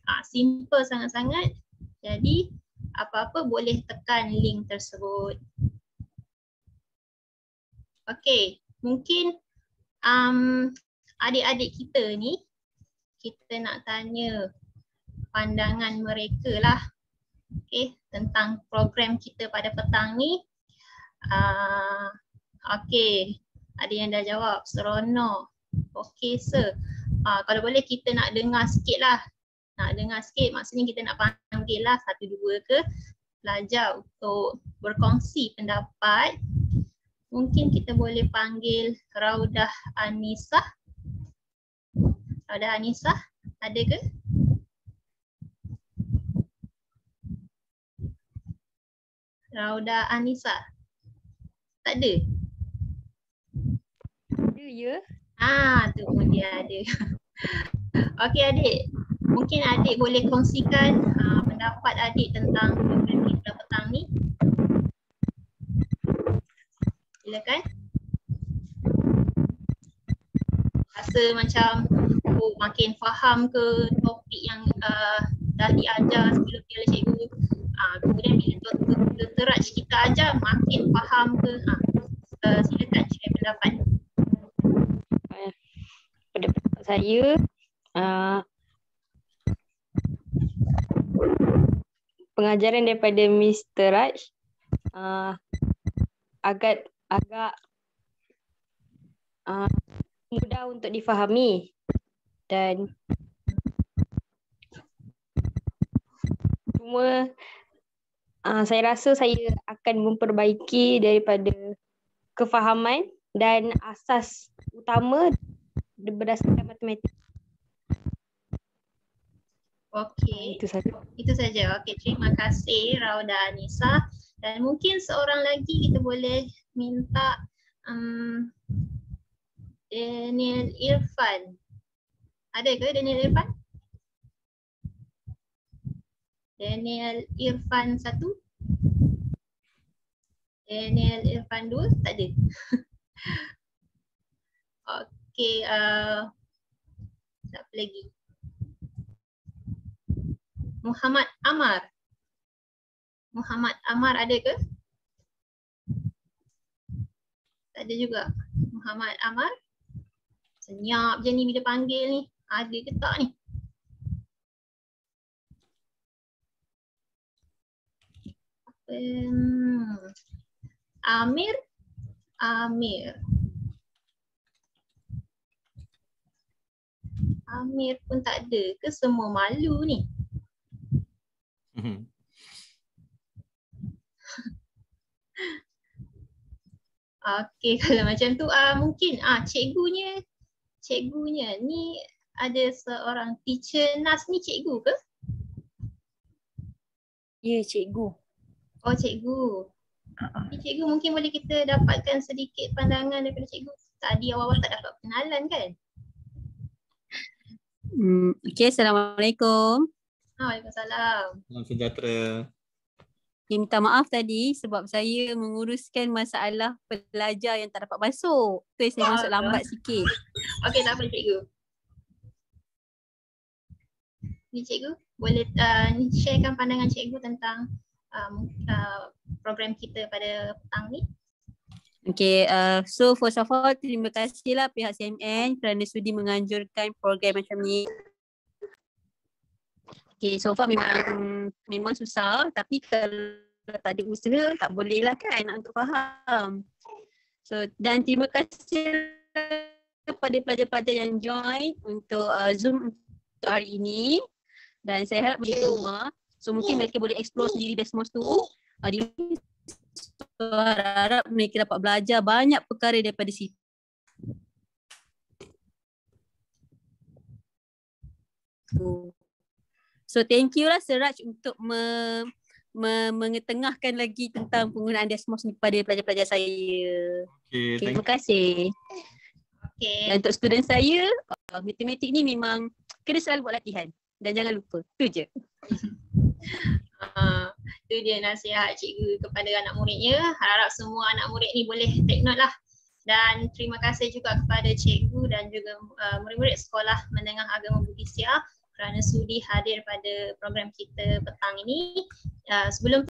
Uh, simple sangat-sangat. Jadi apa-apa boleh tekan link tersebut. Okay, mungkin um, adik-adik kita ni kita nak tanya pandangan mereka lah okay, tentang program kita pada petang ni. Uh, ah, okay, ada yang dah jawab, seronok okey se. Uh, ah, kalau boleh kita nak dengar sikit lah. Nak dengar sikit maksudnya kita nak panggil lah satu dua ke pelajar untuk berkongsi pendapat. Mungkin kita boleh panggil Raudah Anisah. Raudah Anisah ada ke? Rauda Anisah. Tak ada. Ada ya. ya. Ah, tu pun dia ada. Okey adik, mungkin adik boleh kongsikan uh, pendapat adik tentang program kita petang ni. Silakan. Rasa macam oh, makin faham ke topik yang uh, dah diajar sebelum dia oleh cikgu. Uh, kemudian bila tuan-tuan terat kita ajar makin faham ke. Uh, uh, silakan cikgu pendapat. Okay pada pendapat saya uh, pengajaran daripada Mr. Raj uh, agak agak uh, mudah untuk difahami dan cuma uh, saya rasa saya akan memperbaiki daripada kefahaman dan asas utama berdasarkan matematik. Okey, ah, itu saja. Okey, terima kasih Rao dan Dan mungkin seorang lagi kita boleh minta um, Daniel Irfan. Ada ke Daniel Irfan? Daniel Irfan satu. Daniel Irfan dua. Tak ada. okay. Okay, uh, lagi? Muhammad Amar. Muhammad Amar ada ke? Tak ada juga. Muhammad Amar. Senyap je ni bila panggil ni. Ada ke tak ni? Um, Amir. Amir. Amir pun tak ada ke semua malu ni? mm okay kalau macam tu ah uh, mungkin ah uh, cikgunya cikgunya ni ada seorang teacher Nas ni cikgu ke? Ya yeah, cikgu. Oh cikgu. Uh-uh. Cikgu mungkin boleh kita dapatkan sedikit pandangan daripada cikgu. Tadi awal-awal tak dapat kenalan kan? Hmm, okay, Assalamualaikum. Waalaikumsalam. Salam sejahtera. Okay, minta maaf tadi sebab saya menguruskan masalah pelajar yang tak dapat masuk. Tu saya ah, masuk lambat ah. sikit. Okey, tak apa cikgu. Ni cikgu, boleh uh, ni sharekan pandangan cikgu tentang um, uh, program kita pada petang ni? Okay, uh, so first of all, terima kasihlah lah pihak CMN kerana sudi menganjurkan program macam ni. Okay, so far memang memang susah tapi kalau tak ada usaha, tak bolehlah lah kan untuk faham. So, dan terima kasih kepada pelajar-pelajar yang join untuk uh, Zoom untuk hari ini. Dan saya harap boleh rumah. So, mungkin mereka boleh explore sendiri Desmos tu. Uh, di So, harap mereka dapat belajar banyak perkara daripada situ. So, thank you lah Seraj untuk me, me, mengetengahkan lagi tentang penggunaan Desmos ni pada pelajar-pelajar saya. Okay, okay terima kasih. Okay. Dan untuk student saya, uh, matematik ni memang kena selalu buat latihan. Dan jangan lupa, tu je. Ah, tu dia nasihat cikgu kepada anak muridnya. harap semua anak murid ni boleh take note lah. Dan terima kasih juga kepada cikgu dan juga ah, murid-murid sekolah menengah agama Budisia kerana sudi hadir pada program kita petang ini. Ah, sebelum